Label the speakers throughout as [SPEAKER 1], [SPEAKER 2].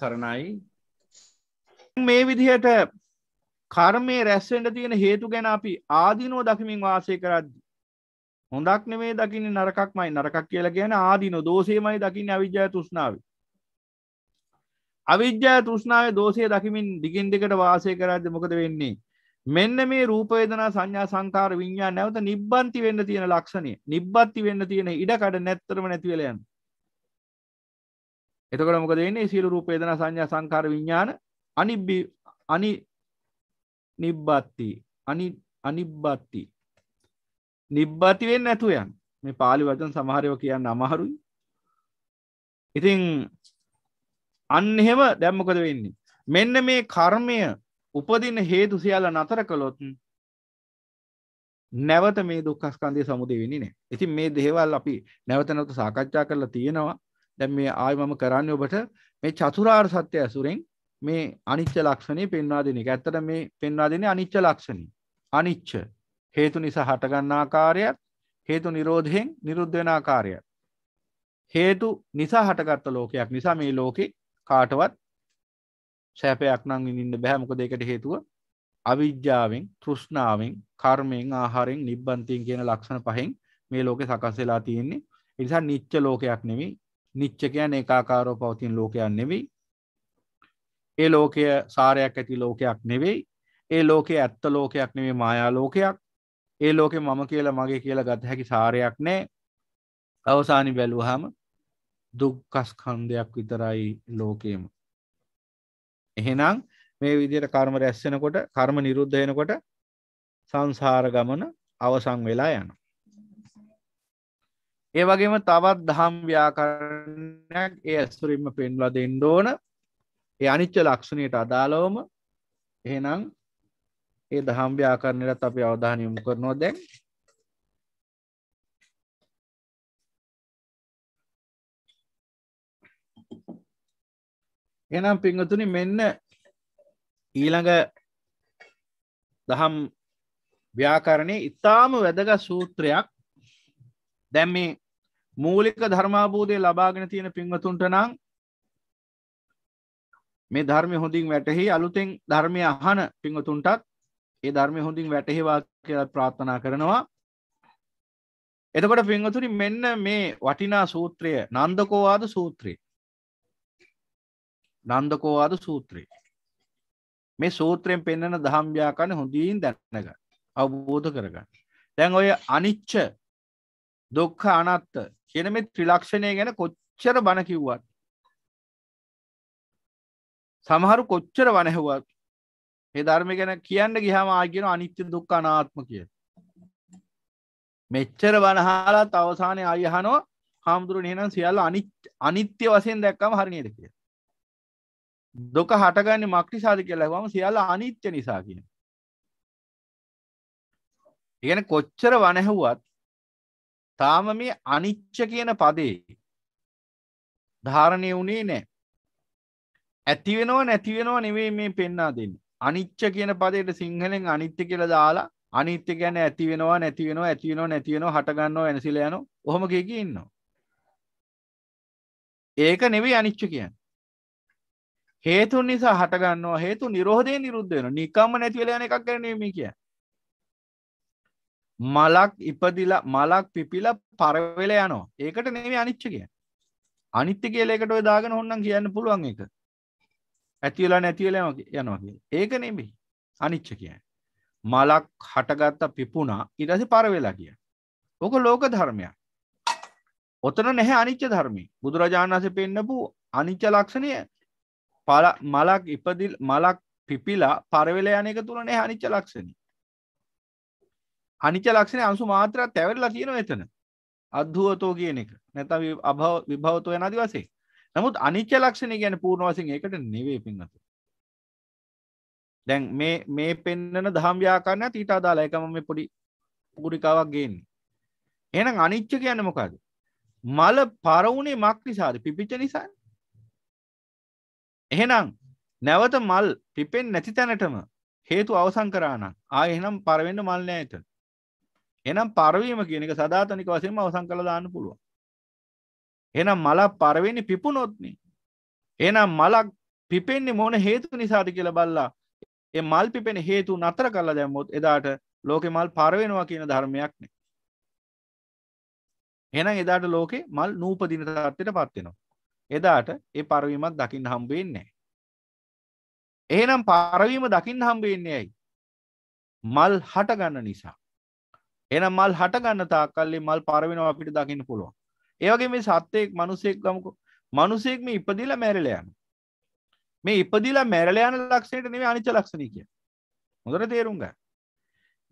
[SPEAKER 1] තෙරුවන් සරණයි මේ විදිහට කර්මය රැස්සෙන්ට තියෙන හේතු ගැන අපි ආදිනුව දකිමින් වාසය කරද්දි හොඳක් නෙමේ දකින්න නරකක්මයි නරකක් කියලා ගැන ආදින දෝසේමයි දකින්න අවිද්‍යා තුෂ්නාව අවිද්‍යා තුෂ්නාව දෝසය දකිමින් දිගින් දෙකට වාසය කරද මොකද වෙන්නේ මෙන්න මේ රූපේදනා සංඥා සංකාර විඤ්ඥා නැවත නිබ්බන්ති වෙන්න තියෙන ලක්ෂණය නිබ්බත්ති වෙන්න තියෙන ඉඩකඩ නැත්තරම නැතිවලයන් එතකොට මොකද වෙන්නේ සියලු රූප වේදනා සංඥා සංකාර විඥාන අනිබ්බි අනි නිබ්බති අනි අනිබ්බති නිබ්බති වෙන්නේ නැතුව යන මේ pāli වචන සමහර ඒවා කියන්න අමාරුයි ඉතින් අන්න එහෙම දැන් මොකද වෙන්නේ මෙන්න මේ කර්මය උපදින හේතු සියල්ල නතර කළොත් නැවත මේ දුක්ඛස්කන්ධය සමුදය වෙන්නේ නැහැ. ඉතින් මේ දේවල් අපි නැවත නැවත සාකච්ඡා කරලා තියෙනවා. දැ මේ ආය මම කරන්න ඔබට මේ චතුරාර් සත්‍යය ඇසුරෙන් මේ අනිච්ච ලක්ෂණය පෙන්වා දෙන එක ඇත්තට මේ පෙන්වා දෙන අනිච්ච ලක්ෂණී අනිච්ච හේතු නිසා හටගන්නාකාරයක් හේතු නිරෝධයෙන් නිරුද්ධ වෙන ආකාරයක් හේතු නිසා හටගත්ත ලෝකයක් නිසා මේ ලෝකෙ කාටවත් සැපයක් නම් ඉඳින්න බෑ මොකද ඒකට හේතුව අවිද්‍යාවෙන් තෘෂ්ණාවෙන් කර්මයෙන් ආහාරයෙන් නිබ්බන්තියෙන් කියන ලක්ෂණ පහෙන් මේ ලෝකෙ සකස් වෙලා තියෙන්නේ ඒ නිසා නිච්ච ලෝකයක් නෙමෙයි නිච්ච කියන්නේ ඒකාකාරෝ පවතින ලෝකයක් නෙවෙයි. ඒ ලෝකය සාරයක් ඇති ලෝකයක් නෙවෙයි. ඒ ලෝකයේ ඇත්ත ලෝකයක් නෙවෙයි මායා ලෝකයක්. ඒ ලෝකේ මම කියලා මගේ කියලා ගත හැකි සාරයක් නැහැ. අවසානි බැලුවාම දුක්ඛස්කන්ධයක් විතරයි ලෝකෙම. එහෙනම් මේ විදිහට කර්ම රැස් වෙනකොට කර්ම නිරුද්ධ වෙනකොට සංසාර ගමන අවසන් වෙලා යනවා. ඒ වගේම තවත් දහම් ව්‍යාකරණයක් ඒ ඇස්තුරින්ම පෙන්ලා දෙන්න ඕන ඒ අනිච්ච ලක්ෂණයට අදාළවම එහෙනම් ඒ දහම් ව්‍යාකරණයටත් අපි අවධානය යොමු කරනවා දැන් එනම් පිංහතුනි මෙන්න ඊළඟ දහම් ව්‍යාකරණය ඉතාම වැදග සූත්‍රයක් දැම් මේ මූලික ධර්මාබෝධය ලබාගෙන තියෙන පින්වතුන්ට නම් මේ ධර්මය හොඳින් වැටහි අලුතෙන් ධර්මය අහන පින්වතුන්ටත් ඒ ධර්මය හොඳින් වැටහෙවා කියලා ප්‍රාර්ථනා කරනවා එතකොට පින්වතුනි මෙන්න මේ වටිනා සූත්‍රය නන්දකෝවාද සූත්‍රය නන්දකෝවාද සූත්‍රය මේ සූත්‍රයෙන් පෙන්න්නන දහම්්‍යාකන හොඳින් දැනග අවබෝධ කරගන්න දැන් ඔය අනිච්ච දුක්ඛ අනත්ත කියන මේ ත්‍රිලක්ෂණය ගැන කොච්චර බණ කිව්වත්
[SPEAKER 2] සමහරු කොච්චර වනැහුවත් ඒ ධර්ම ගැන
[SPEAKER 1] කියන්න ගිහම ආගෙන අනිත්‍ය දුක් අනාත්ම කිය මෙච්චර වනහාලත් අවසානය අයහනෝ හාමුදුරුවන් එහෙනම් සියල්ල අනිත්‍ය වශයෙන් දැක්කම හරිනයට කිය දුක හටගන්න මක්නිසාද කියලා වම සියල්ල අනිත්‍ය නිසා කියන ඉගෙන කොච්චර වනැහුවත් තාම මේ අනිච්ච කියන පදේ ධාරණය වුණේ නැහැ. ඇති වෙනව නැති වෙනව නෙවෙයි මේ පෙන්වා දෙන්නේ. අනිච්ච කියන පදයට සිංහලෙන් අනිත්‍ය කියලා දාලා අනිත්‍ය කියන්නේ ඇති වෙනවා නැති වෙනවා ඇති වෙනවා නැති වෙනවා හට ගන්නවා වෙනසිලා යනවා. ඔහොම කිය කී ඉන්නවා. ඒක නෙවෙයි අනිච්ච කියන්නේ. හේතුන් නිසා හට ගන්නවා හේතු නිරෝධය නිරුද්ධ වෙනවා. නිකම්ම නැති වෙලා යන එකක් ගැන නෙවෙයි මේ කියන්නේ. මලක් ඉපදිලා මලක් පිපිල පරවෙල යනවා ඒකට නෙවේ අනිච්ච කිය අනිත්‍ය කියලෙකට ඔය දාගෙන හොන්නම් කියන්න පුළුවන් එක ඇතිවෙලා නැතිවෙල යනවා කිය ඒක නෙමෙයි අනිච්ච කිය මලක් හටගත්තා පිපුණා ඉරසි පරවෙලා කිය ඕක ලෝක ධර්මයක් ඔතන නැහැ අනිච්ච ධර්මී බුදුරජාණන් වහන්සේ පෙන්නපු අනිච්ච ලක්ෂණය මලක් ඉපදිල් මලක් පිපිලා පරවෙලා යන එක තුල නැහැ අනිච්ච ලක්ෂණය අනිච්ච ලක්ෂණ අංශු මාත්‍රයක් තැවරලා තියෙනවා එතන. අද්භූතෝ කියන එක. නැත්නම් අභව විභවතෝ යන ආදි වශයෙන්. නමුත් අනිච්ච ලක්ෂණය කියන්නේ පූර්ණ වශයෙන් ඒකට නෙවෙයි පින්වතුනි. දැන් මේ මේ පෙන්නන දහම් ව්‍යාකරණයත් ඊට අදාළයි. ඒකම මේ පොඩි පුරිකාවක් ගේන්නේ. එහෙනම් අනිච්ච කියන්නේ මොකද්ද? මල පරවුනේ මක් නිසාද? පිපිච්ච නිසාද? එහෙනම් නැවත මල් පිපෙන්නේ නැති තැනටම හේතු අවසන් කරා නම් ආයෙ එහෙනම් පරවෙන්න මල් නෑ එතන. එනම් පරවීම කියන එක සදාතනික වශයෙන්ම අවසන් කළ දාන්න පුළුවන්. එහෙනම් මලක් පරවෙන්නේ පිපුණොත්නේ. එහෙනම් මලක් පිපෙන්නේ මොන හේතු නිසාද කියලා බලලා ඒ මල් පිපෙන හේතු නතර කරලා දැම්මොත් එදාට ලෝකෙ මල් පරවෙනවා කියන ධර්මයක් නෑ. එහෙනම් එදාට ලෝකෙ මල් නූපදින තත්ත්වයටපත් වෙනවා. එදාට ඒ පරවීමක් දකින්න හම්බ වෙන්නේ නෑ. එහෙනම් පරවීම දකින්න හම්බ වෙන්නේ ඇයි? මල් හට ගන්න නිසා. එනම් මල් හටගන්න තාකල්ලි මල් පරවෙනවා අපිට දකින්න පුළුවන් ඒවගේ මේ සත්්‍යයෙක් මනුසෙක් ගමකු මනුසෙක් මේ ඉපදිලා මැරලයන් මේ ඉපදිලා මැරලයන ලක්ෂණයට නෙවේ අනිච ලක්ෂණී කිය හොඳට තේරුම්ග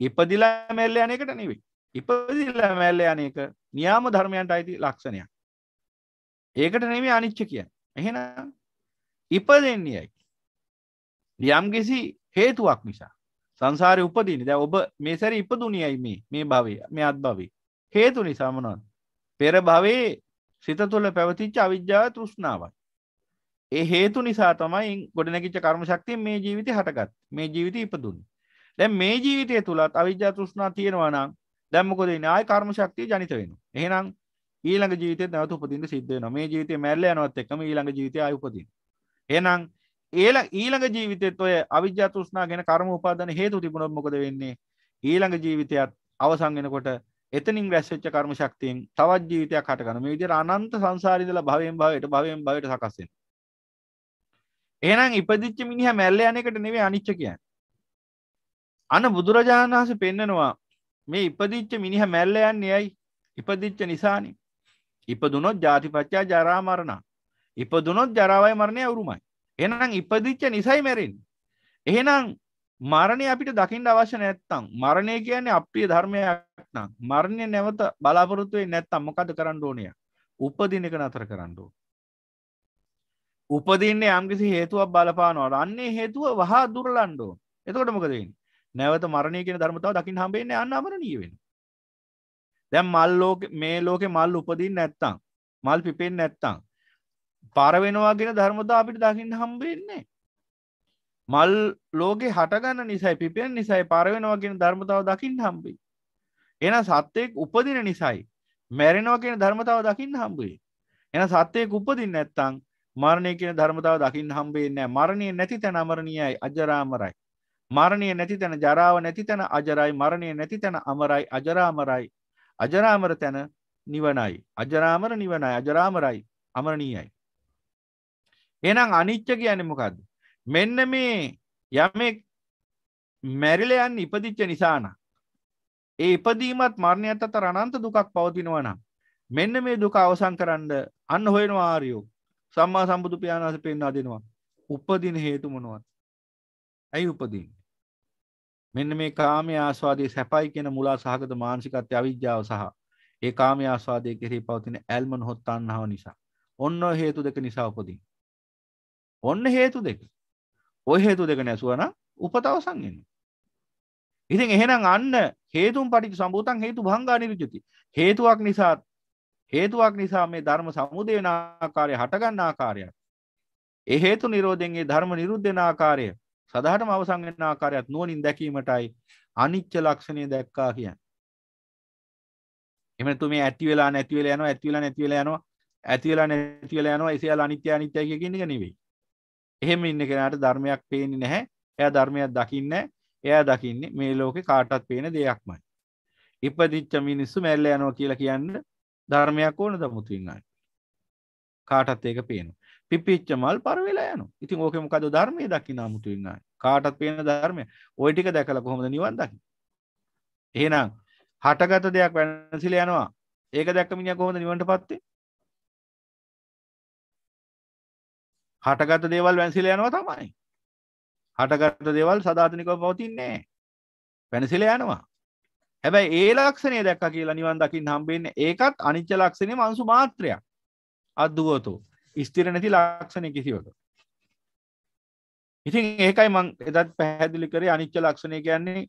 [SPEAKER 1] ඉපදිලා මැල්ල යන එකට නෙවේ ඉපදිලා මැල්ල යන එක නියාම ධර්මයන්ට අයිති ලක්ෂණයක් ඒකට නෙවේ අනිච්ච කිය එහෙන ඉපදෙන්නේයි යම් කිසි හේතුවක් නිසා සංසාරය උපදින දැ ඔබ මේ සැරි ඉපදුනියයි මේ මේ භවය මේ අත් භවී හේතු නිසාමනොන් පෙර භවේ සිත තුළ පැවතිච්ච අවිද්‍යාව තෘෂ්ණාවයි ඒ හේතු නිසා තමයි ගොඩනැකිච්ච කර්ම ශක්තිය මේ ජීවිතය හටගත් මේ ජීවිත ඉපදුන් දැන් මේ ජීවිතය තුළත් අවිද්‍යා තෘෂ්ණා තියෙනවා නම් දැන් මොකද ඉන්නේ ආයි කර්ම ශක්තිය ජනිත වෙනවා එහෙනම් ඊළඟ ජීවිතේ නැවත උපදින්න සිද්ධ වෙනවා මේ ජීවිතේ මැරලා යනවත් එක්කම ඊළඟ ජීවිතේ ආයි උපදින එහෙනම් ඒල ඊළඟ ජීවිතෙත් ඔය අවිද්‍යා තෘෂ්ණා ගැන කර්ම උපාදාන හේතු තිබුණොත් මොකද වෙන්නේ ඊළඟ ජීවිතයත් අවසන් වෙනකොට එතනින් රැස්වෙච්ච කර්ම ශක්තියෙන් තවත් ජීවිතයක් හටගන්න මේ විදිහට අනන්ත සංසාරේ ඉඳලා භවයෙන් භවයට භවයෙන් භවයට සකස් වෙනවා එහෙනම් ඉපදිච්ච මිනිහා මැල්ල යන එකට නෙවෙයි අනිච්ච කියන්නේ අන බුදුරජාණන් වහන්සේ පෙන්නනවා මේ ඉපදිච්ච මිනිහා මැල්ල යන්නේ ඇයි ඉපදිච්ච නිසානේ ඉපදුනොත් ජාතිපච්චා ජරා මරණ ඉපදුනොත් ජරාවයි මරණය අවුරුමයි එහෙනම් ඉපදිච්ච නිසයි මැරෙන්නේ එහෙනම් මරණය අපිට දකිින්ට අවශ්‍ය නැත්තං මරණය කියන්නේ අපේ ධර්මයක් නම් මරණය නැවත බලාපොරොත්තුවේ නැත්තම් මොකද කරන්න ඕනය උපදින එක නතර කරන්නඩෝ උපදින්නේ යම්කිසි හේතුවක් බලපානවට අන්නේ හේතුව වහා දුරලන්ඩෝ එතකොට මොකදෙන් නැවත මරණය කියෙන ධර්මතාව දකිින් හම්බේන්නේ අන්නමරණී වෙන දැම් මල් ලෝක මේ ලෝකෙ මල් උපදින් නැත්තං මල් පිපෙන් නැත්තං පරවෙනවාගෙන ධර්මතා අපිට දකින්න හම්බෙන්නේ මල් ලෝකෙ හටගන්න නිසයි පිපෙන් නිසයි පරවෙනවාගෙන ධර්මතාව දකිින් හම්බේ එන සත්‍යයෙක් උපදින නිසයි මැරෙනවා කියෙන ධර්මතාව දකිින් හම්බේ එන සත්‍යයෙක් උපදින් නැත්තං මරණය කියෙන ධර්මතාව දකිින් හම්බේනෑ මරණය නැති තැන අමරණියයි අජරාමරයි මරණය නැති තැන ජරාව නැති තැන අජරයි මරණය නැති තැන අමරයි අජරාමරයි අජරාමර තැන නිවනයි අජරාමර නිවනයි අජරාමරයි අමරණීයයි එහෙනම් අනිච්ච කියන්නේ මොකද්ද? මෙන්න මේ යමෙක් මැරිලා යන්න ඉපදිච්ච නිසා නම් ඒ ඉපදීමත් මරණයත් අතර අනන්ත දුකක් පවතිනවා නම් මෙන්න මේ දුක අවසන් කරන්න අන්න හොයනවා ආර්යෝ. සම්මා සම්බුදු පියාණන් වහන්සේ පෙන්වා දෙනවා. උපදින හේතු මොනවද? ඇයි උපදින්නේ? මෙන්න මේ කාමයේ ආස්වාදයේ සැපයි කියන මුලා සහගත මානසිකත්ව අවිජ්ජාව සහ ඒ කාමයේ ආස්වාදයේ කෙරෙහි පවතින ඇල්ම නොහොත් තණ්හාව නිසා. ඔන්න හේතු දෙක නිසා උපදින්නේ. ඔන්න හේතු දෙක ඔය හේතු දෙක නැසුවන උපතවසන්ගෙන ඉතින් එහෙනම් අන්න හේතුම් පටිච සම්බූතන් හේතු භංගානිරජති හේතුවක් නිසා හේතුවක් නිසා මේ ධර්ම සමුදයන ආකාරය හටගන්න ආකාරයක් ඒ හේතු නිරෝධෙන්ගේ ධර්ම නිරුද්ධෙන ආකාරය සදහටම අවසන් වෙන ආකාරයත් නුවණින් දැකීමටයි අනිච්ච ලක්ෂණය දැක්කා කියන්නේ. එහෙම නැතු මේ ඇති වෙලා නැති වෙලා යනවා ඇති වෙලා නැති වෙලා යනවා ඇති වෙලා නැති වෙලා යනවා එසේ අනිත්‍ය අනිත්‍ය කියන එක නෙවෙයි. එහෙම ඉන්න කෙනට ධර්මයක් පේෙන නැහැ එය ධර්මයක් දකින්න එය දකින්නේ මේ ලෝකෙ කාටත් පේන දෙයක්මයි. ඉපදිච්ච මිනිස්සු මැල්ල යනෝ කියලා කියන්න ධර්මයක් ඕන දමුතුන්නයි. කාටත් ඒක පේනු. පිපිච්ච මල් පරවෙලා යනු ඉතින් ඕකෙමකද ධර්මය දකි නමුතුන්නයි කාටත් පේන ධර්මය ඔයිටික දැකල කොහොමද නිවන් දකි. එහෙනම් හටගත දෙයක් වැනසිල යනවා
[SPEAKER 2] ඒක දැක්කමිනි කොහොද නිවට පත්තේ
[SPEAKER 1] හටගත දේවල් වැන්සිල යනවා තමයි හටගත දේවල් සධාතනිකව පවතින්නේ පැනසිල යනවා හැබැයි ඒ ලක්ෂණය දැක්ක කියලා නිවන් දකිින් හම්බෙන්න ඒකත් අනිච්ච ලක්ෂණය මංසු මාත්‍රයක් අදදුවතු ස්තිර නැති ලක්ෂණය කිසිවකට ඉතින් ඒකයි මං එදත් පැහැදිලි කරේ අනිච්ච ලක්ෂණය කියන්නේ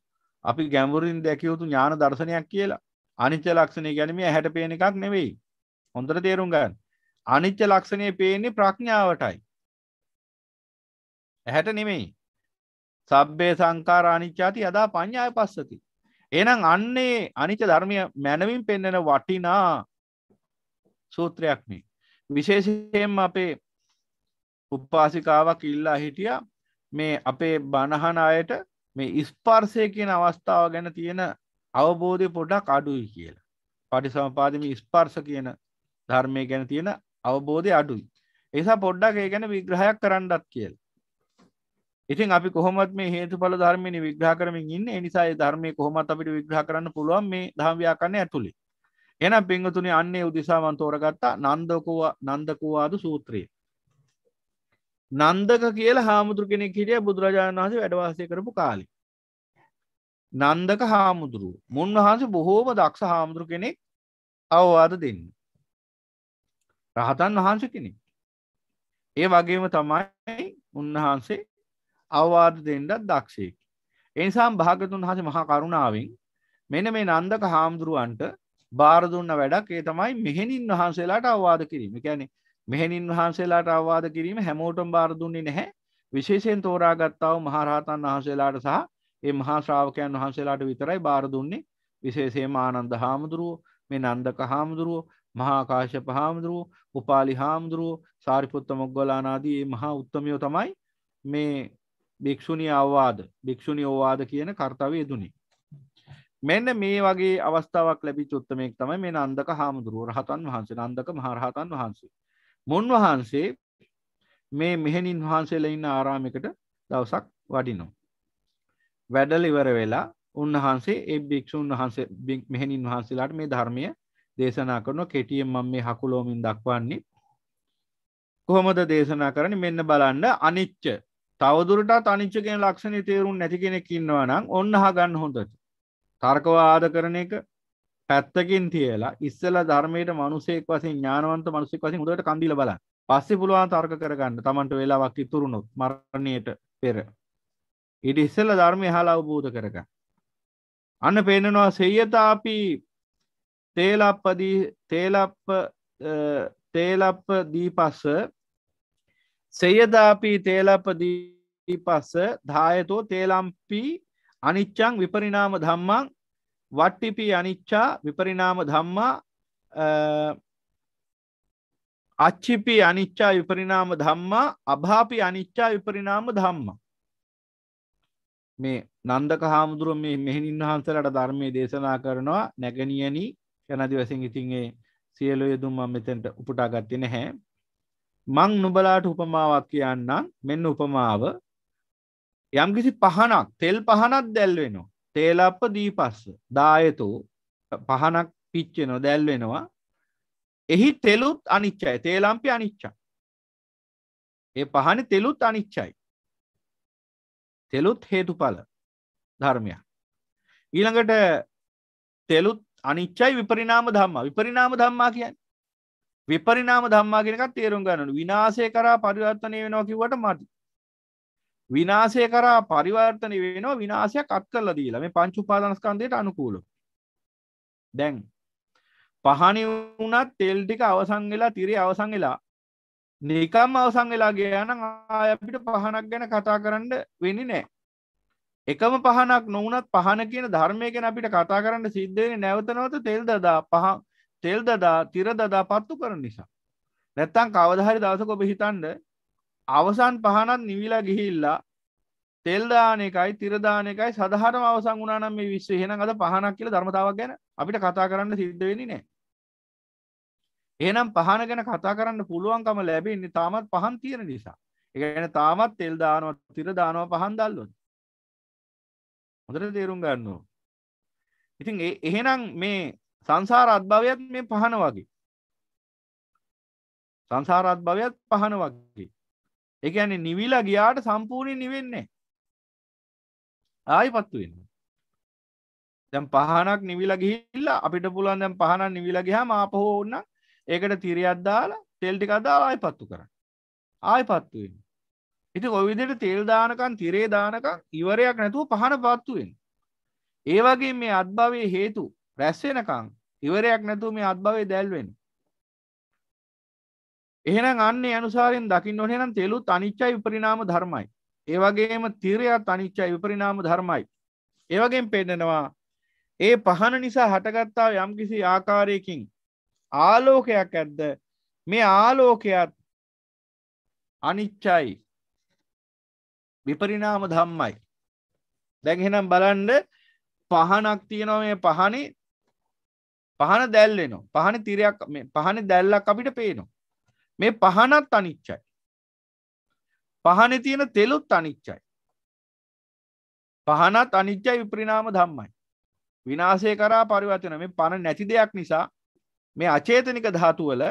[SPEAKER 1] අපි ගැඹුරින් දැකිය යුතු ඥාන දර්ශනයක් කියලා. අනිච්ච ලක්ෂණය කියන්නේ මේ ඇහැට පේන එකක් නෙවෙයි. හොඳට තේරුම් ගන්න. අනිච්ච ලක්ෂණය පේන්නේ ප්‍රඥාවටයි. ඇහැට නෙමෙයි සබ්බේ සංකාර අනිච්චාති යදා පඤ්ඤාය පස්සති එහෙනම් අන්නේ අනිච්ච ධර්මය මනවින් පෙන්වන වටිනා සූත්‍රයක් මේ විශේෂයෙන්ම අපේ උපාසිකාවක් ඉල්ලා හිටියා මේ අපේ බණහන අයට මේ ස්පර්ශය කියන අවස්ථාව ගැන තියෙන අවබෝධය පොඩක් අඩුයි කියලා. පටි සමපාදම ස්පර්ශ කියන ධර්මය ගැන තියෙන අවබෝධය අඩුයි. එසා පොඩ්ඩක් ඒ ගැන විග්‍රහයක් කරන්නත් කියල. ඉතින් අපි කොහොමත් මේ හේතුඵල ධර්මනි විග්‍රහ කරමින් ඉන්න එනිසා ධර්මය කොහොමත් අපිට විග්‍රහ කරන්න පුළුවන් මේ දහම්ව්‍යාකරණය ඇතුළේ එනම් පෙන්ගතුනි අන්නේ උදෙසාමන් තෝරගත්තා නන්දකුවා නන්දකුවාදු සූත්‍රය නන්දක කියල හාමුදුරු කෙනෙක් හිටිය බුදුරජාණන් වහසේ වැඩවාසය කරපු කාලි. නන්දක හාමුදුරු මුන්වහන්සේ බොහෝම දක්ෂ හාමුදුරු කෙනෙක් අවවාද දෙන්න. රහතන් වහන්ස කෙනෙක්. ඒ වගේම තමයි උන්වහන්සේ අවවාද දෙන්නත් දක්ෂයෙක්. එනිසාම් භාගතුන් හස මහා කරුණාවෙන් මෙන මේ නන්දක හාමුදුරුවන්ට බාරදුන්න වැඩක් ඒ තමයි මෙහෙණින් වහන්සේලාට අවවාද කිරීම ගැන මෙහෙණින් වහන්සේලාට අවවාද කිරීම හැමෝටම් බාරදුන්නේ නැහැ විශේෂයෙන් තෝරාගත්තාව මහරහතන් වහන්සේලාට සහ ඒ මහා ශ්‍රාවකයන් වහන්සේලාට විතරයි බාර දුන්නේ විශේෂයෙන්ම ආනන්ද හාමුදුරුවෝ මේ නන්දක හාමුදුරුවෝ මහා කාශ්‍යප හාමුදුරුවෝ උපාලි හාමුදුරුවෝ සාරිපුත්ත මොග්ගල්ලාන ආදී මේ මහා උත්තමයෝ තමයි මේ භික්‍ෂුණි අවවාද භික්‍ෂුණි ඕවාද කියන කර්තාව යෙදුණි මෙන්න මේ වගේ අවස්ථාවක් ලැබි චුත්තමයෙක් තමයි මේ අන්දක හාමුදුරුව රහතන් වහන්සේ අන්දක මහරහතන් වහන්සේ මුන් වහන්සේ මේ මෙහෙණින් වහන්සේලා ඉන්න ආරාමිකට දවසක් වඩිනෝ වැඩල ඉවර වෙලා උන්වහන්සේ ඒ භික්‍ෂූන් වහන්සේ මෙහෙණින් වහන්සේලාට මේ ධර්මය දේශනා කරන කෙටියෙන් මම මේ හකුලෝමින් දක්වන්නේ කොහොමද දේශනා කරන මෙන්න බලන්න අනිච්ච තවදුරටත් අනිච්ච කියන ලක්ෂණය තේරුම් නැති කෙනෙක් ඉන්නවා නම් ඔන්න අහගන්න හොඳට. තර්කවාද කරන එක පැත්තකින් තියලා ඉස්සලා ධර්මයට මිනිසෙක් වශයෙන් ඥානවන්ත මිනිසෙක් වශයෙන් හොඳට කන් දීලා බලන්න. පස්සේ පුළුවන් තර්ක කරගන්න Tamanට වෙලාවක් ඉතුරුනොත් මරණයට පෙර. ඊට ඉස්සලා ධර්මය අහලා අවබෝධ කරගන්න. අන්න පේනනවා සෙය්‍යතාපි තේලප්පදී තේලප්ප තේලප්ප දීපස සෙයදාපි තේලප්ප දී පස්ස ධායතෝ තේලම්පි අනිච්චං විපරිනාම ධම්මං වට්ටිපි අනිච්චා විපරිනාම ධම්මා අච්චිපි අනිච්චා විපරිනාම ධම්මා අභාපි අනිච්චා විපරිනාම ධම්ම මේ නන්දක හාමුදුරුව මේ මෙහිණින් වහන්සලට ධර්මය දේශනා කරනවා නැගනියනි යනදිවසින් ඉතින්ගේ සියලු යුදුම් මම මෙතැන්ට උපුටා ගත්ති නැහැ මං නුබලාට උපමාවක් කියන්නම් මෙන්න උපමාව යම්කිසි පහනක් තෙල් පහනක් දැල්වෙනවා තේලප්ප දීපස්ස දායතෝ පහනක් පිච්චෙනො දැල්වෙනවා එහි තෙලුත් අනිච්චයි තේලම්පි අනිච්චා ඒ පහන තෙලුත් අනිච්චයි තෙලුත් හේතුඵල ධර්මයක් ඊළඟට තෙලුත් අනිච්චයි විපරිණාම ධම්මා විපරිණාම ධම්මා කියන්නේ විපරිණාම ධම්මා කියන එකත් තේරුම් ගන්න ඕනේ විනාශය කරා පරිවර්තනය වෙනවා කිව්වට මදි විනාශය කරා පරිවර්තනය වෙනවා විනාශයක් අත් කරලා දීලා මේ පංච උපාදානස්කන්ධයට අනුකූලව. දැන් පහණි වුණත් තෙල් ටික අවසන් වෙලා tire අවසන් වෙලා නිකම් අවසන් වෙලා ගියා නම් ආය අපිට පහනක් ගැන කතා කරන්න වෙන්නේ නැහැ. එකම පහනක් නොවුනත් පහන කියන ධර්මය ගැන අපිට කතා කරන්න සිද්ධ වෙන්නේ නැවත නැවත තෙල් දදා පහ තෙල් දදා tire දදා පත්තු කරන නිසා. නැත්තම් කවදා හරි දවසක ඔබ හිතන්නේ අවසන් පහනත් නිවිලා ගිහිල්ලා තෙල්දාන එකයි තිරදාන එකයි සදහරම අවසන් වුණනම් මේ විශ්ව එහෙනම් අද පහනක් කියලා ධර්මතාවක් ගැන අපිට කතා කරන්න සිද්ධ වෙන්නේ නැහැ. එහෙනම් පහන ගැන කතා කරන්න පුළුවන්කම ලැබෙන්නේ තාමත් පහන් තියෙන නිසා. ඒ කියන්නේ තාමත් තෙල් දානවා තිර දානවා පහන් දැල්ලොත්. හොඳට තේරුම් ගන්න ඕන. ඉතින් එහෙනම් මේ සංසාර අත්භවයත් මේ පහන වගේ. සංසාර අත්භවයත් පහන වගේ. එකන නිවිලා ගියාට සම්පූර්ණය නිවෙන්නේ ආයි පත්තුවෙන්න දැම් පහනක් නිවිලා ගිහිල්ලා අපිට පුළුවන් දැම් පහන නිවිලා ගිහම ආපහෝ ඔන්න ඒකට තිරියත් දාලා තෙල්ටි කදා ආය පත්තු කරන්න ආය පත්තුවෙන් ඉති ඔවිදිට තෙල් දානකන් තිරේ දානකන් ඉවරයක් නැතුව පහන පත්තුවෙන් ඒවගේ මේ අත්භවය හේතු රැස්වෙනකං ඉවරයක් නැතුව මේ අත්භවය දැල්වෙන් එහෙනම් අන්න අනුසාරයෙන් දකින්න ඕනේ නම් තෙලුත් අනිච්චයි විපරිණාම ධර්මයි. ඒ වගේම තිරයත් අනිච්චයි විපරිණාම ධර්මයි. ඒ වගේම පෙන්නනවා ඒ පහන නිසා හටගත්තා යම්කිසි ආකාරයකින් ආලෝකයක් ඇද්ද මේ ආලෝකයත් අනිච්චයි විපරිණාම ධම්මයි. දැන් එහෙනම් බලන්න පහනක් තියෙනවා මේ පහනේ පහන දැල්වෙනවා. පහනේ තිරයක් මේ පහනේ දැල්ලක් අපිට පේනවා. මේ පහනත් අනිච්චයි පහන තියෙන තෙලුත් අනිච්චයි පහනත් අනිච්චයි විපරිනාම ධම්මයි විනාශය කරා පරිවර්තන මේ පණ නැති දෙයක් නිසා මේ අචේතනික ධාතු වල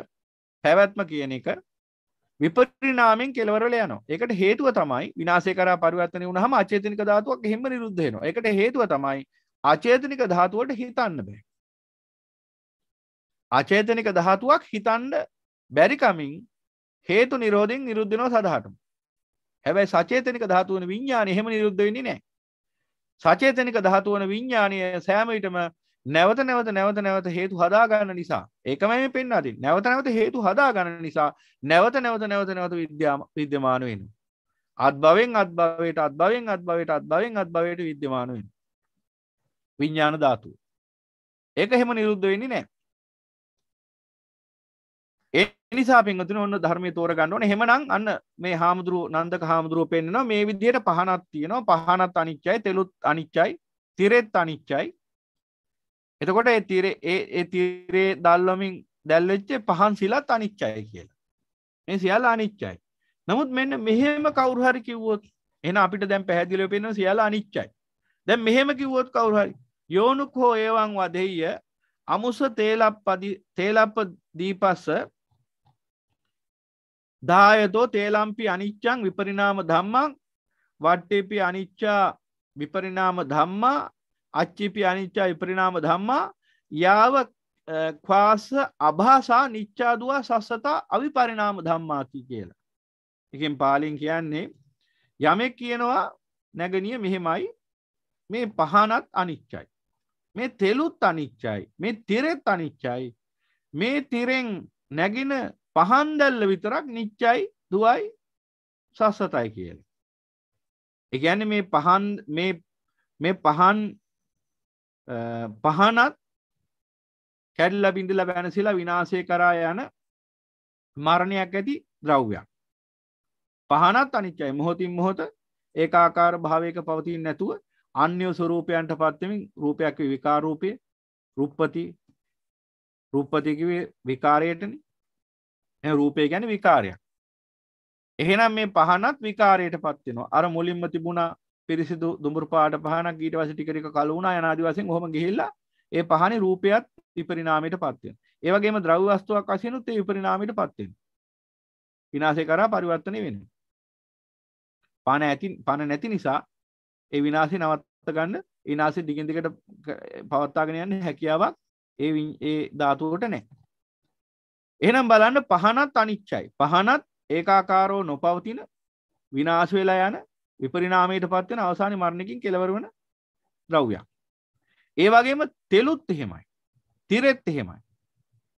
[SPEAKER 1] පැවැත්ම කියන එක විපරිණාමෙන් කෙලවර වෙලා යනවා. ඒකට හේතුව තමයි විනාශය කරා පරිවර්තනය වුණාම අචේතනික ධාතුවක් එහෙම්ම නිරුද්ධ වෙනවා. ඒකට හේතුව තමයි අචේතනික ධාතුවට හිතන්න බෑ. අචේතනික ධාතුවක් හිතන්න බැරිකමින් හේතු නිරෝධෙන් නිරුද්ධනෝ සදහටම හැබැයි සචේතනික ධාතුවන විඤ්ඥාන එහෙම නිරුද්ධ වෙන්නේ නෑ සචේතනික ධාතුවන විඤ්ඥානය සෑමවිටම නැවත නැවත නැවත නැවත හේතු හදාගන්න නිසා ඒකමයි පෙන්න්නති නැවත නැවත හේතු හදාගන්න නිසා නැවත නැවත නැවත නැවත විද්‍යාම විද්‍යමාන වෙන අත්භවෙන් අත්භවයට අත්භවෙන් අත්භවයට අත්භවෙන් අත්භවයට විද්‍යමාන වෙන විඤ්ඥාන ධාතුව ඒක එහෙම නිරුද්ධ වෙන්නේ නෑ නිසා පින්වතුන ඔන්න ධර්මය තෝරගන්න ඕන එහෙමනම් අන්න මේ හාමුදුරුව නන්දක හාමුදුරුව පෙන්වනවා මේ විදිහට පහනක් තියෙනවා පහනත් අනිච්චයි තෙලුත් අනිච්චයි තිරෙත් අනිච්චයි එතකොට ඒ තිරේ ඒ ඒ තිරේ දැල්වමින් දැල්වෙච්ච පහන් සිලත් අනිච්චයි කියලා මේ සියල්ල අනිච්චයි නමුත් මෙන්න මෙහෙම කවුරු හරි කිව්වොත් එහෙනම් අපිට දැන් පැහැදිලිව පේනවා සියල්ල අනිච්චයි දැන් මෙහෙම කිව්වොත් කවුරු හරි යෝනුකෝ ඒවං වදෙය්‍ය අමුස තේලප්පදි තේලප්ප දීපස්ස දායතෝ තේලම්පි අනිච්චං විපරිනාම ධම්මං වට්ටේපි අනිච්චා විපරිනාම ධම්මා අච්චිපි අනිච්චා විපරිනාම ධම්මා යාව ක්වාස අභාසා නිච්චාදවා සස්සතා අවි පරිනාම ධම්මාකි කියලා. එකෙන් පාලින් කියන්නේ යමෙක් කියනවා නැගනිය මෙහෙමයි මේ පහනත් අනිච්චයි. මේ තෙලුත් අනිච්චයි මේ තිරෙත් අනිච්චයි මේ තිරෙන් නැගෙන පහන්දැල්ල විතරක් නිච්චයි දුවයි සස්සතයි කියල එකැන මේ පහන් මේ පහන් පහනත් කැඩල්ල බිඳල බැනසිලා විනාසය කරා යන මරණයක් ඇති ද්‍රව්‍යයක් පහනත් අනිච්චයි මොහොතින් මොහොත ඒකාකාර භාවයක පවතින් නැතුව අන්‍ය ස්වරූපයන්ට පත්වමින් රූපයක් විකාරූපය රුප්පති රුප්පතිකිවේ විකාරයටන රූපය ගැන විකාරයක් එහෙනම් මේ පහනත් විකාරයට පත්වෙනවා අර මුලින්ම තිබුණා පිරිසිදු දුඹුරු පාට පහනක් ඊට වස ටිකරික කලුුණා යනාදි වසෙන් හොම ගිහිල්ලා ඒ පහනි රූපයත් විපරිනාමයට පත්වෙන ඒවගේම ද්‍රව්වස්තුවක් අසයනුත් ඒ විපරිනාමයට පත්වෙන විනාසය කරා පරිවර්තනය වෙන පණ ඇති පණ නැති නිසා ඒ විනාසය නවත්ත ගන්න ඉනාසි දිගින්දිකට පවත්තාගෙන යන්න හැකියාවක් ඒ ඒ ධාතුවට නෑ එනම් බලන්න පහනත් අනිච්චයි පහනත් ඒකාකාරෝ නොපවතින විනාශ වෙලා යන විපරිනාමයට පත්වෙන අවසානි මරණකින් කෙලවරවන ද්‍රව්යක්. ඒ වගේම තෙලුත් එහෙමයි තිරෙත් එහෙමයි.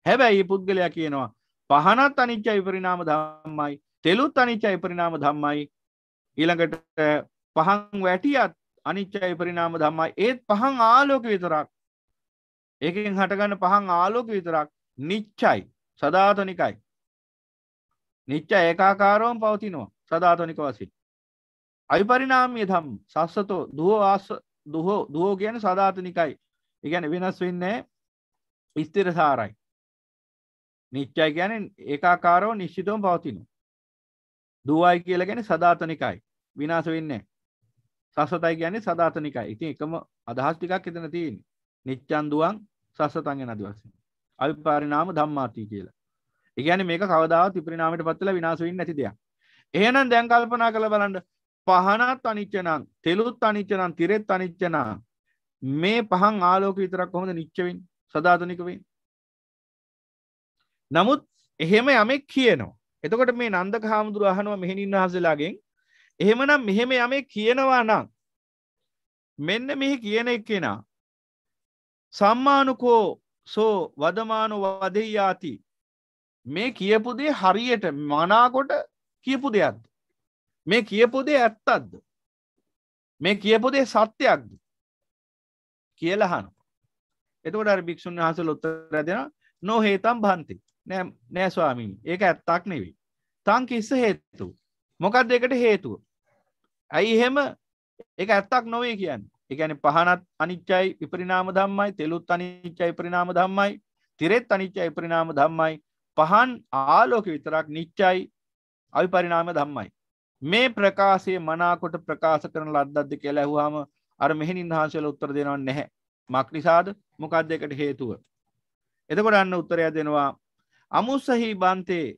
[SPEAKER 1] හැබැයි පුද්ගලයා කියනවා පහනත් අනිච්ච විපරිනාම දම්මයි තෙලුත් අනිච්ච විපරිනාම දම්මයි ඊළඟට පහන් වැටියත් අනිච්ච විපරිනාම දම්මයි ඒත් පහන් ආලෝක විතරක් ඒකෙන් හටගන්න පහන් ආලෝක විතරක් නිච්චයි සධාතනිකයි නිච්ච ඒකාකාරෝම් පවතිනවා සධාතනික වසින් අයිපරිනාමය දම් සස්සතෝ දුහෝ ආස දුහෝ දුහෝ කියන සධාතනිකයි ඉගැන වෙනස් වෙන්නේ ස්තිරසාරයි නිච්චයි ගැන ඒකාකාරෝ නිශ්චිතෝම් පවතිනවා දුවයි කියල ගැන සධාතනිකයි විනාස වෙන්නේ සස්සතයි ගැන සධාතනිකයි ඉතින් එකම අදහස් ටිකක් එතන තියෙන නිච්චන්දුවන් සස්සතන්ගෙන අදවසින් අවිපරිණාම ධම්මාති කියලා. ඒ කියන්නේ මේක කවදාවත් විපරිණාමයට පත් වෙලා විනාශ වෙන්නේ නැති දෙයක්. එහෙනම් දැන් කල්පනා කරලා බලන්න පහනත් අනිච්ච නම්, තෙලුත් අනිච්ච නම්, තිරෙත් අනිච්ච නම් මේ පහන් ආලෝක විතරක් කොහොමද නිච්ච වෙන්නේ? සදාතනික වෙන්නේ. නමුත් එහෙම යමෙක් කියනවා. එතකොට මේ නන්දක හාමුදුරුව අහනවා මෙහෙණින් වහන්සේලාගෙන් එහෙමනම් මෙහෙම යමෙක් කියනවා නම් මෙන්න මෙහි කියන එක්කෙනා සම්මානුකෝ සෝ වදමානු වදෙයාති මේ කියපු දේ හරියට මනාකොට කියපු දෙයක්ද මේ කියපු දේ ඇත්තක්ද මේ කියපු දේ සත්‍යයක්ද කියලහන එතකොට අර භික්‍ෂුන් වහසල උත්තර දෙෙන නොහේතම් බන්ති නෑස්වාමී ඒක ඇත්තක් නෙවෙයි තං කිස්ස හේතු මොකක් දෙකට හේතුව ඇයි එහෙම එක ඇත්තක් නොවේ කියන්න එකැන පහනත් අනිච්චයි විපරිනාම දම්මයි තෙලුත් අනිච්චයි පරිනාම දම්මයි තිරෙත් අනිච්චයි පරිනාම දම්මයි පහන් ආලෝක විතරක් නිච්චයි අවි පරිනාම දම්මයි. මේ ප්‍රකාශයේ මනාකොට ප්‍රකාශ කරන ලද්දද්ද කියලා ඇහුවාම අර මෙහිණින් වහන්සේලා උත්තර දෙනවා නැහැ. මක් නිසාද? මොකක්ද ඒකට හේතුව? එතකොට අන්න උත්තරය දෙනවා අමුස්සහි බන්තේ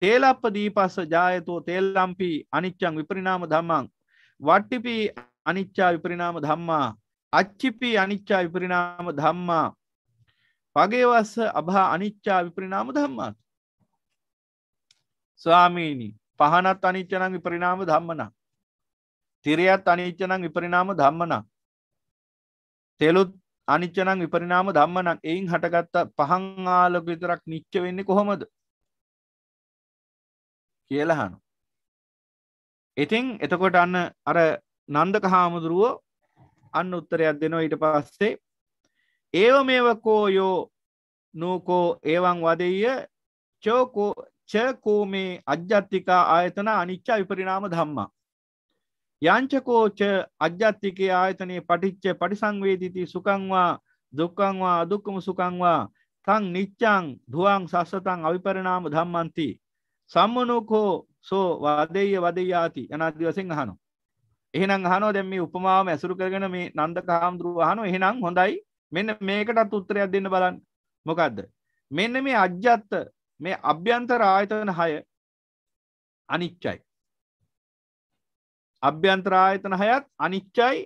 [SPEAKER 1] තේලප්ප දීපස්ස ජායතෝ තේල්ලම්පි අනිච්චං විපරිණාම ධම්මං වට්ටිපි අනිච්චා විපරිණාම ධම්මා අච්චිපි අනිච්චා විපරිණාම ධම්මා පගේවස්ස අභා අනිච්චා විපරිණාම ධම්මා ස්වාමීණී පහනත් අනිච්චනං විපරිණාම ධම්මන තිරයත් අනිච්චනං විපරිණාම ධම්මන තෙලුත් අනිච්චනං විපරිණාම ධම්මනක් එයින් හටගත්ත පහං ආලක විතරක් නිච්ච වෙන්නේ කොහොමද කියලහනු ඉතිං එතකොට අන්න අර නන්දක හාමුදුරුවෝ අන්න උත්තරයක් දෙනවා ඊට පස්සේ ඒව මේවකෝ යෝ නූකෝ ඒවන් වදෙය චෝකෝ චකෝ මේ අජ්ජත්තිකා ආයතන අනිච්චා විපරිනාම ධම්මා යංචකෝච අජ්‍යත්තිකේ ආයතනයේ පටිච්ච පටිසංවේදිති සුකංවා දුක්කංවා අදුක්කම සුකංවා තං නිච්චං දුවන් සස්සතං අවිපරණාම ධම්මන්ති සම්මනෝකෝ සෝ වදෙය වදයාති යනාදිවසිෙන් අහනු එහෙනම් අහනෝ දැන් මේ උපමාව ඇසුරු කරගෙන මේ නන්ද කාම්දුරුව අහනෝ එහෙනම් හොඳයි මෙන්න මේකටත් උත්තරයක් දෙන්න බලන්න මොකක්ද මෙන්න මේ අජ්‍යත්ත මේ අභ්‍යන්තර ආයතන හය අනිච්චයි අභ්‍යන්තර ආයතන හයත් අනිච්චයි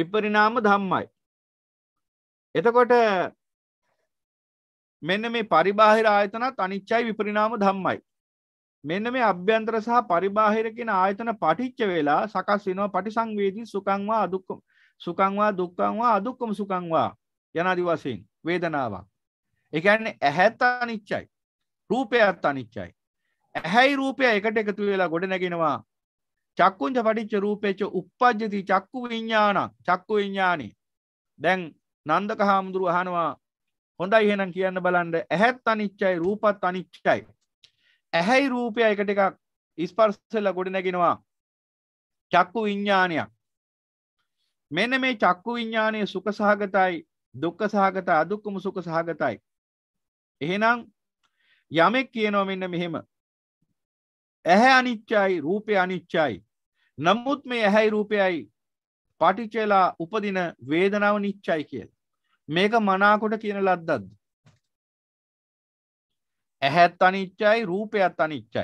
[SPEAKER 1] විපරිණාම ධම්මයි එතකොට මෙන්න මේ පරිබාහිර ආයතනත් අනිච්චයි විපරිණාම ධම්මයි මෙන්න මේ අභ්‍යන්තර සහ පරිබාහිර කියන ආයතන පටිච්ච වෙලා සකස් වෙනවා පටිසංවේදී සුඛංවා අදුක්කම සුඛංවා දුක්ඛංවා අදුක්කම සුඛංවා යන ආදි වශයෙන් වේදනාවක්. ඒ කියන්නේ ඇහත් අනිච්චයි. රූපයත් අනිච්චයි. ඇහැයි රූපය එකට එකතු වෙලා ගොඩ නැගෙනවා චක්කුංච පටිච්ච රූපේච උප්පජ්ජති චක්කු විඤ්ඥාන චක්කු විඤ්ඥානි දැන් නන්දක හාමුදුරුව අහනවා හොඳයි හෙනම් කියන්න බලන්ඩ ඇහැත් අනිච්චයි රූපත් අනිච්චයි ඇහැයි රූපය එකට එකක් ඉස්පර්සල්ල ගොඩ නැගෙනවා චක්කු විඤ්ඥානයක් මෙන මේ චක්කු විඤ්ඥානය සුක සහගතයි දුක්ක සහගත අදුක්කම සුක සහගතයි එහෙනම් යමෙක් කියනෝ මෙන්න මෙහෙම ඇහැ අනිච්චයි රූපය අනිච්චයි නමුත් මේ ඇහැයි රූපයයි පටිච්චලා උපදින වේදනාව නිච්චයි කියල මේක මනාකොට කියන ලද්දද්ද ඇහැත් අනිච්චයි රූපයත් අනිච්චයි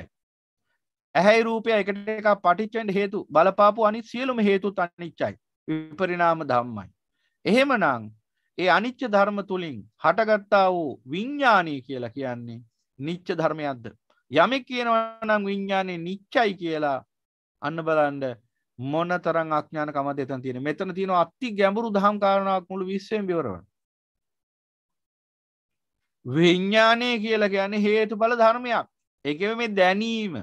[SPEAKER 1] ඇහැයි රූපය එකට එක පටිච්චෙන්ට හේතු බලපාපු අනි සියලුම හේතු අනිච්චයි විපරිනාම ධම්මයි එහෙමනං ඒ අනිච්ච ධර්ම තුළින් හටගත්තා වූ විඤ්ඥානී කියලා කියන්නේ නිච්ච ධර්මයක්ද යමෙක් කියනවනම් විඤ්ඥානය නිච්චයි කියලා අන්න බලන්ඩ මොන්න තරං අඥානකමද එතන් තියෙන මෙතන තියෙන අත්ති ගැඹුරු දහම් කාරණක් මුළු විස්සයෙන් බිවරවන්න විඤ්ඥානය කියලා කියන්නේ හේතු බල ධර්මයක් එකව මේ දැනීම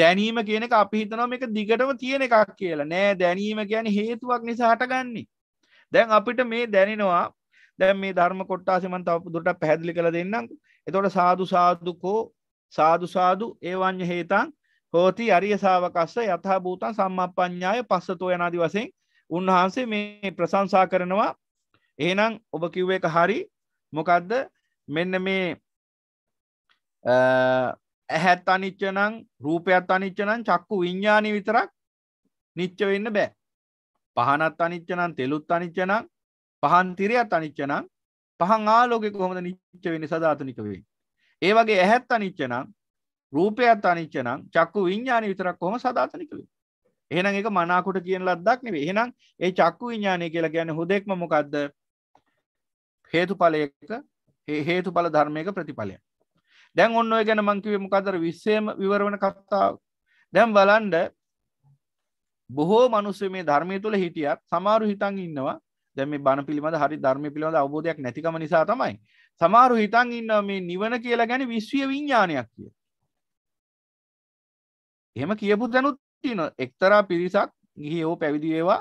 [SPEAKER 1] දැනීම කියන එක අපි හිතනම එක දිගටම තියෙන එකක් කියලා නෑ දැනීම ගැන හේතුවක් නිසා හටගන්නේ දැන් අපිට මේ දැනෙනවා දැන් මේ ධර්ම කොට්ටාසිමන් තවපු දුරට පැහැදිලි කළ දෙන්නම් එතොට සාදු සාදුකෝ සාදු සාදු ඒවං්‍ය හේතන් හෝති අරිය සාාවකස්ස යථභූතන් සම්මප්ඥාය පස්සතෝ යනාදි වසෙන් උන්වහන්සේ මේ ප්‍රසංසා කරනවා ඒනම් ඔබ කිව්ව එක හරි මොකක්ද මෙන්න මේ ඇහැත් අනිච්චනං රූපයත් අනිච්චනං චක්කු විඤ්ඥානි විතරක් නිච්ච වෙන්න බෑ පහනත් අනිච්චනං තෙලුත් අනිච්චනං පහන් තිරයත් අනිච්චනං පහන් ආලෝකෙ කොහොමද නිච්ච වෙන්න සධාතනික වේ ඒ වගේ ඇහැත් අනිච්චනං රූපයත් අනිච්චනං චක්කු විඤ්ඥාන විතරක් කොහොම සධාතනික වේ එහෙනම් එක මනාකොට කියන ලද්දක් නෙවේ එහෙනම් ඒ චක්කු විඤ්ඥානය කියලා ගැන හුදෙක්ම මොකක්ද හේතු පලයක හේතු පල ධර්මයක ප්‍රතිඵලය දැන් ඔන්න ඔය ගැන මංකිවේ මොකදර විස්සේම විවරවන කත්තාව දැම් බලන්ඩ බොහෝ මනුස්සේ මේ ධර්මය තුළ හිටියත් සමාරු හිතන් ඉන්නවා දැම බණ පිළිබඳ හරි ධර්ම පිළිබඳ අවබෝධයක් නැතිකම නිසා තමයි සමාරු හිතන් ඉන්න මේ නිවන කියලා ගැන විශ්වය විඤ්ඥානයක් කිය එහෙම කියපු දැනුත් තින එක්තරා පිරිසක් ගිහිෝ පැවිදිඒවා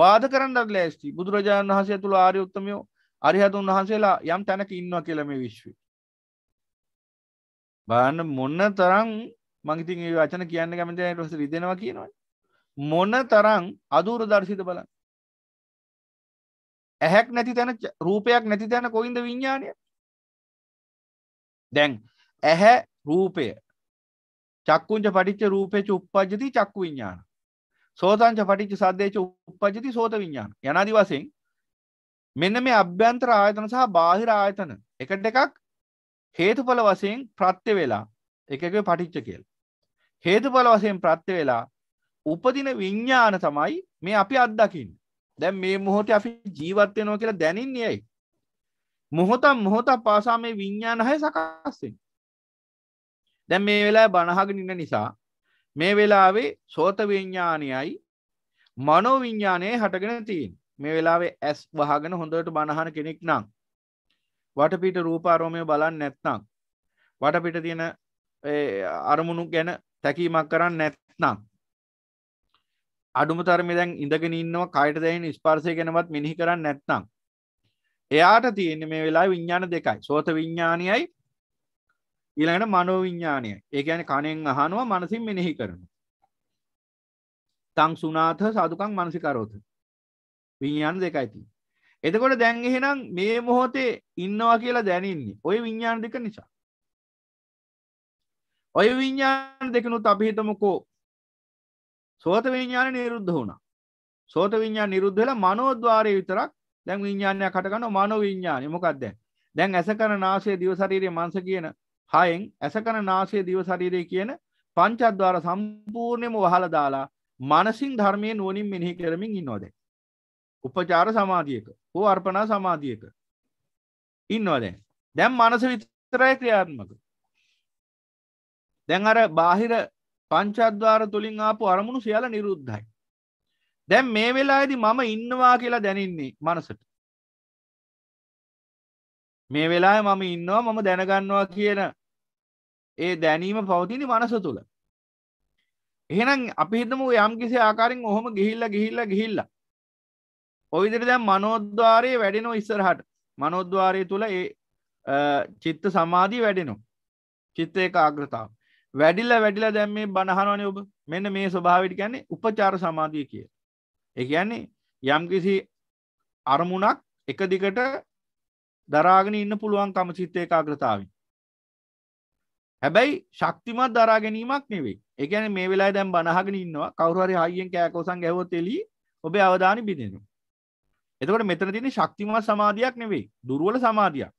[SPEAKER 1] වාද කරන්නක් ලෑස්ති බුදුරජාණන් වහසය තුළ ආරය උත්තමයෝ අරිහතුන් වහන්සේලා යම් තැනක ඉන්නවා කියලා මේ විශ්වය. බලන්න මොන තරම් මං ඉතින් මේ වචන කියන්න කැමති නැහැ ඊට පස්සේ රිදෙනවා කියනවනේ. මොන තරම් අදූරදර්ශීද බලන්න. ඇහැක් නැති තැන රූපයක් නැති තැන කොයින්ද විඤ්ඥානය දැන් ඇහැ රූපය චක්කුංච පටිච්ච රූපය චුප්පජති චක්කු විඤ්ඥාන සෝතංච පටිච්ච සද්දේච උපජති සෝත විඤ්ඥාන යනදි වසෙන් මෙන්න මේ අභ්‍යන්තර ආයතන සහ බාහිර ආයතන එකට එකක් හේතුඵල වශයෙන් ප්‍රත්‍ය වෙලා එකක පටිච්ච කියලා. හේතුඵල වශයෙන් ප්‍රත්‍ය වෙලා උපදින විඤ්ඤාණ තමයි මේ අපි අත්දකින්නේ. දැන් මේ මොහොතේ අපි ජීවත් වෙනවා කියලා දැනින්නේ ඇයි? මොහොතක් මොහොතක් පාසා මේ විඤ්ඤාණ හය සකස් වෙනවා. දැන් මේ වෙලාවේ බණහගෙන ඉන්න නිසා මේ වෙලාවේ සෝත විඤ්ඤාණයයි මනෝ විඤ්ඤාණයයි හටගෙන තියෙන්නේ. මේ වෙලාවේ ඇස් වහගෙන හොඳට බණහන කෙනෙක් නම් වටපිට රූපාරෝමය බලන්න නැත්නම් වටපිට තියෙන අරමුණු ගැන තැකීමක් කරන්න නැත්නම් අඩුම තරමි දැන් ඉඳගෙන ඉන්නවා කයට දැයින් ස්පර්සය ගැනවත් මිනිහි කරන්න නැත්නම් එයාට තියෙන මේ වෙලා විඤ්ඥාන දෙකයි සෝත විඤ්ඥානයයි ඊළඟට මනෝ විඤ්ඥානය ඒගැන කණයෙන් අහනුව මනසින් මිනෙහි කරනු තං සුනාත සාදුකං මනසිකරෝතු විඤ්ඥාන දෙකයිති. එතකොට දැන් එහෙනම් මේ මොහොතේ ඉන්නවා කියලා දැනන්නේ ඔය විඤ්ඥාන දෙක නිසා. ඔය විඤ්ඥාන දෙකනුත් අපිහිතමකෝ සෝත විඤ්ඥාන නිරුද්ධ වුණා සෝත විඤ්ඥා නිරුද්ධ වෙලා මනෝද්වාරය විතරක් දැන් විඤ්ඥානයක් කටගන්න මනෝ විඤ්ඥානය මොකක්ද දැන් ඇස කන නාසය දිවසරීරය මංස කියන හයෙන් ඇස කන නාසය දිවසරීරය කියන පංචත්වාර සම්පූර්ණයම වහල දාලා මනසින් ධර්මය නුවනින් මෙිහි කරමින් ඉන්නෝදේ උපචාර සමාධියක හෝ අර්පනා සමාධියක ඉන්නවා දැන් දැම් මනස විතරයි ක්‍රියාත්මක දැන් අර බාහිර පංචද්වාර තුළින් ආපු අරමුණු සියල නිරුද්ධයි දැන් මේ වෙලාදි මම ඉන්නවා කියලා දැනන්නේ මනසට මේ වෙලා මම ඉන්නවා මම දැනගන්නවා කියන ඒ දැනීම පවතිනි මනස තුළ එහෙනම් අපි හිතමු යම් කිසි ආකාරයෙන් ඔහොම ගිහිල්ලා ගිහිල්ලා ගිහිල්ලා ඔවිදිරි දැන් මනෝද්වාරය වැඩෙනෝ ඉස්සරහට මනෝද්වාරය තුළ ඒ චිත්ත සමාධී වැඩෙනු චිත්ත එක ආග්‍රතාව වැඩිල්ල වැඩිල දැම් මේ බණහනවන ඔබ මෙන්න මේ ස්වභාවිට කියන්නේ උපචාර සමාධිය කිය එකයන්නේ යම්කිසි අරමුණක් එක දිකට දරාගෙන ඉන්න පුළුවන්කම චිත්ත ඒකාග්‍රතාවෙන් හැබැයි ශක්තිමත් දරා ගැනීමක් නෙවෙයි එකන මේ වෙලා දැම් බනහගෙන ඉන්නවා කවරුහරි හයියෙන් කෑකෝසන් ගැවොත් එලි ඔබේ අවධානි බිඳෙනවා එතකොට මෙතන තියෙන ශක්තිමත් සමාධියක් නෙවෙයි දුර්වල සමාධියක්.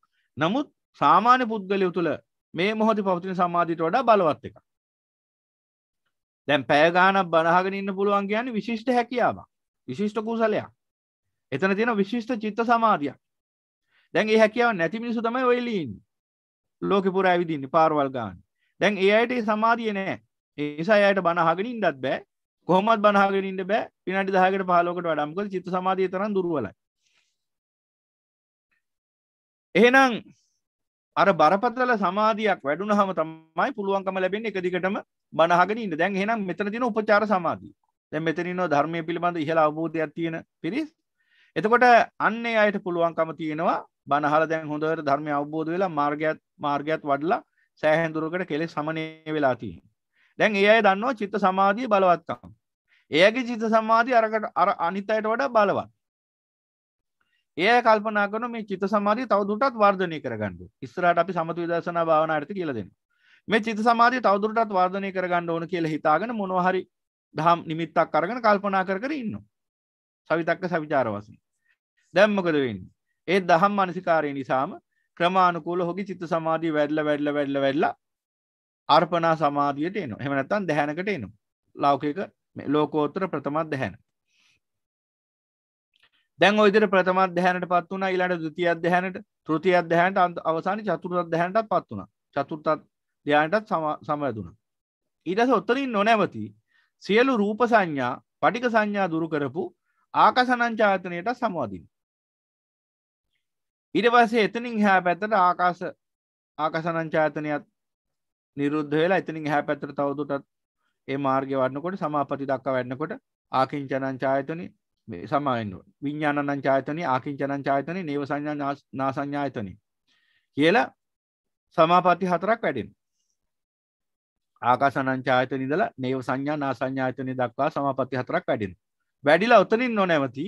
[SPEAKER 1] නමුත් සාමාන්‍ය පුද්ගලයෝ තුළ මේ මොහොතේ පවතින සමාධියට වඩා බලවත් එකක්. දැන් පැය ගාණක් බණහගෙන ඉන්න පුළුවන් කියන්නේ විශිෂ්ට හැකියාවක්. විශිෂ්ට කුසලයක්. එතන තියෙන විශිෂ්ට චිත්ත සමාධියක්. දැන් ඒ හැකියාව නැති මිනිස්සු තමයි ඔය ඉන්නේ. ලෝකෙ පුරා ඇවිදින්නේ පාරවල් ගාන. දැන් ඒ අයට සමාධිය නෑ. ඒ නිසා එයාට බණ අහගෙන ඉන්නත් බෑ. කොහොමත් බනාගෙනට බෑ පිනටි දහකට පාලෝකට වඩම්කද චිත්ත සමාධය තරන් දුරුවලයි එහෙනම් අර බරපතල සමාධයක් වැඩුණ හම තමයි පුළුවන්කම ලැබෙන් එක දිගටම බනහගෙන ඉන්න දැන් එහෙනම් මෙතන තියෙන උපචාර සමාධිය. දැන් මෙතන ඉන්න ධර්මයේ පිළිබඳ ඉහළ අවබෝධයක් තියෙන පිරිස්. එතකොට අන්නේ අයට පුළුවන්කම තියෙනවා බනහලා දැන් හොඳට ධර්මය අවබෝධ වෙලා මාර්ගයත් මාර්ගයත් වඩලා සෑහෙන දුරකට කෙලෙස් සමනය වෙලා තියෙනවා. දැන් ඒ අය දන්නවා චිත්ත සමාධිය බලවත්කම්. එයගේ චිත්ත සමාධිය අරකට අර අනිත් අයට වඩා බලවත්. ඒ කල්පනා කරන මේ චිත්ත සමාධිය තවදුරටත් වර්ධනය කරගන්න. ඉස්සරහට අපි සමතු විදර්ශනා භාවනා අර්ථ කියලා දෙනවා. මේ චිත්ත සමාධිය තවදුරටත් වර්ධනය කරගන්න ඕන කියලා හිතාගෙන මොනවා හරි දහම් නිමිත්තක් අරගෙන කල්පනා කර කර ඉන්නවා. සවිතක්ක සවිචාර වශයෙන්. දැන් මොකද වෙන්නේ? ඒ දහම් මානසිකාරය නිසාම ක්‍රමානුකූල හොගේ චිත්ත සමාධිය වැඩිලා වැඩිලා වැඩිලා වැඩිලා අර්පනා සමාධියට එනවා. එහෙම නැත්නම් දැහැනකට එනවා. ලෞකික ලෝකෝත්තර ප්‍රථම දැහැන. දැන් ඔය විදිහට ප්‍රථම අධ්‍යයනයටපත් වුණා ඊළඟ ද්විතිය අධ්‍යයනයට තෘතිය අධ්‍යයනයට අවසානයේ චතුර්ථ අධ්‍යයනයටපත් වුණා චතුර්ථ ධ්‍යානයටත් සමවැදුණා ඊට පස්සේ උත්තරින් නොනැවති සියලු රූප සංඥා පටික සංඥා දුරු කරපු ආකාසනංචායතනයට සමවදින ඊට පස්සේ එතනින් එහා පැත්තට ආකාශ ආකාසනංචායතනයත් නිරුද්ධ වෙලා එතනින් හැ පැතර තවදුටත් ඒ මාර්ගය වන්නකොට සමාපති දක්වා වැන්නකොට ආකින්චනං චායතනි සමායෙන්ව විඤ්ඥාණන් චායතන ආකින්චනං චායතන නව සංඥා නාසඥායතන කියලා සමාපති හතරක් වැඩෙන් ආකාසනංචායතනිදල නේව සංඥා නාසඥායතනය දක්වා සමාපති හතරක් වැඩෙන් වැඩිලා ඔතනින් නොනැවති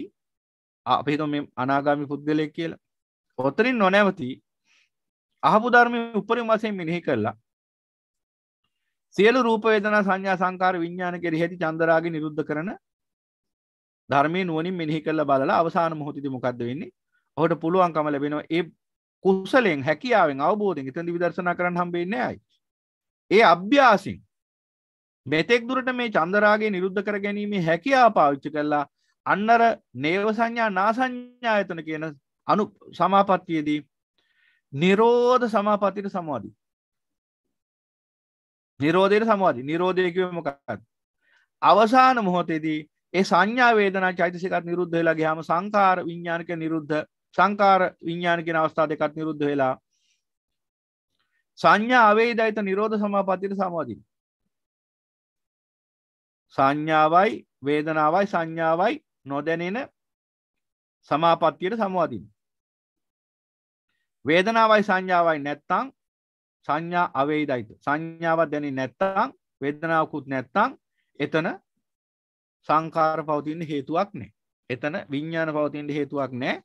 [SPEAKER 1] අපිත මේ අනාගාමි පුද්ගලය කියලා ඔතරින් නොනැවති අහපු ධර්මය උපරින් වසයෙන් මිනිහි කරලා සියලු රූපවේදනා සංඥා සංකාර විඤ්ඥාන කෙරි හැති චන්දරාග නිරුද්ධ කරන ධර්මය නුවනින් මෙිහි කල්ල බලලා අවසාන මොහොතිති මොකක්ද වෙන්නේ ඔහට පුළුවන්කම ලැබෙනවා ඒ කුසලෙන් හැකියාවෙන් අවබෝධෙන් එතැදි විදර්ශනා කරන්න හම්බෙන්නේ ඇයි ඒ අභ්‍යාසින් මෙතෙක් දුරට මේ චන්දරාගේ නිරුද්ධ කර ගැනීමේ හැකියා පාවිච්චි කරලා අන්නර නේව සංඥා නාසංඥායතන කියන අනු සමාපත්තියේදී නිරෝධ සමාපතිට සමවාදී නිරෝධයට සමවාදී නිරෝධයකව මොකක්ද අවසාන මොහොතේදී ඒ සංඥා වේදනා චෛතසිකත් නිරුද්ධ වෙලා ගියාම සංකාර විඥානික නිරුද්ධ සංකාර විඥාන කියන අවස්ථා දෙකත් නිරුද්ධ වෙලා සංඥා අවේදයිත නිරෝධ සමාපත්තියට සමවාදී සංඥාවයි වේදනාවයි සංඥාවයි නොදැනෙන සමාපත්තියට සමවාදී වේදනාවයි සංඥාවයි නැත්තම් සංඥා අවේදයිත සංඥාවක් දැනි නැත්තං වෙදනාවකුත් නැත්තං එතන සංකාර පවතින්න හේතුවක් නෑ එතන විඤ්ඥාන පවතින්ට හේතුවක් නෑ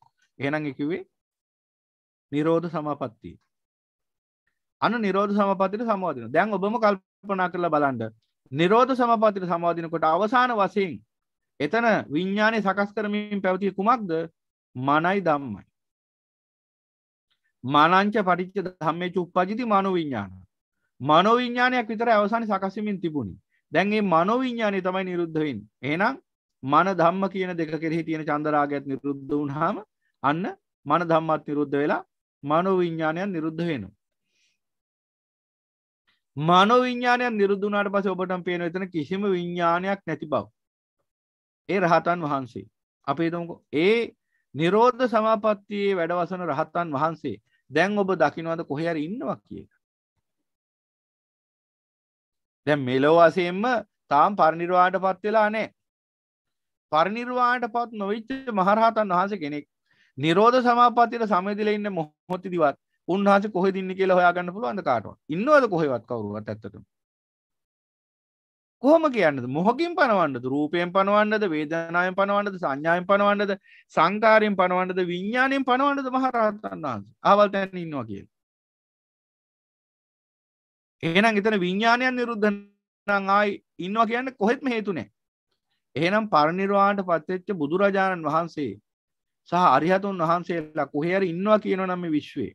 [SPEAKER 1] එහෙනම් එකවේ නිරෝධ සමපත්තිය අන නිරෝධ සමපතිට සමවාදින දැන් ඔබම කල්පනා කරලා බලන්ඩ නිරෝධ සමපතිට සමවාදිනකොට අවසාන වසයෙන් එතන විඤ්ඥානය සකස් කරමින් පැවතිය කුමක්ද මනයි දම්මයි මනංච පටිච්ච ධම්මේ චුප්පජිති මනෝවිඤ්ඥාන මනෝවිඤ්ඥානයක් විතර අවසානි සකසමින් තිබුණි දැන්ගේ මනෝවිඤ්ඥානය තමයි නිරුද්ධවෙන් ඒනම් මන ධම්ම කියන දෙක කෙරෙහි තියෙන චන්දරාගත් නිරුද්ධ වුණහම අන්න මන ධම්මත් නිරුද්ධ වෙලා මනෝවිඤ්ඥානයන් නිරුද්ධ වෙන මනෝවිඤ්ඥානයන් නිරුද්ධනාට පස ඔබට පේන එතන කිසිම විඤ්ඥානයක් නැති බව ඒ රහතන් වහන්සේ අපේ දමකෝ ඒ නිරෝධ සමාපත්තියේ වැඩවසන රහත්තන් වහන්සේ දැන් ඔබ දකිනවද කොහේ හරි ඉන්නවා කියලා. දැන් මෙලොව වශයෙන්ම තාම පරිනිර්වාණයට පත් වෙලා නැහැ. පරිනිර්වාණයට පත් නොවිච්ච මහරහතන් වහන්සේ කෙනෙක් නිරෝධ සමාපත්තියට සමවැදිලා ඉන්න මොහොතදිවත් උන්වහන්සේ කොහෙද ඉන්නේ කියලා හොයාගන්න පුළුවන්ද කාටවත්? ඉන්නවද කොහෙවත් කවුරුවත් ඇත්තටම? කොහොම කියන්නද මොහකින් පනවන්නද රූපයෙන් පනවන්නද වේදනායෙන් පනවන්නද සංඥායෙන් පනවන්නද සංකාරයෙන් පනවන්නද විඤ්ඥානයෙන් පනවන්නද මහරහතන් වහන්ස අවල් තැන ඉන්නවා කිය එහෙනම් එතන විඤ්ඥානයන් නිරුද්ධන ආයි ඉන්නවා කියන්න කොහෙත්ම හේතුනෑ එහෙනම් පරනිර්වාට පත්වෙච්ච බුදුරජාණන් වහන්සේ සහ අරිහතුන් වහන්සේලා කොහේර ඉන්නවා කියනවනම විශ්වේ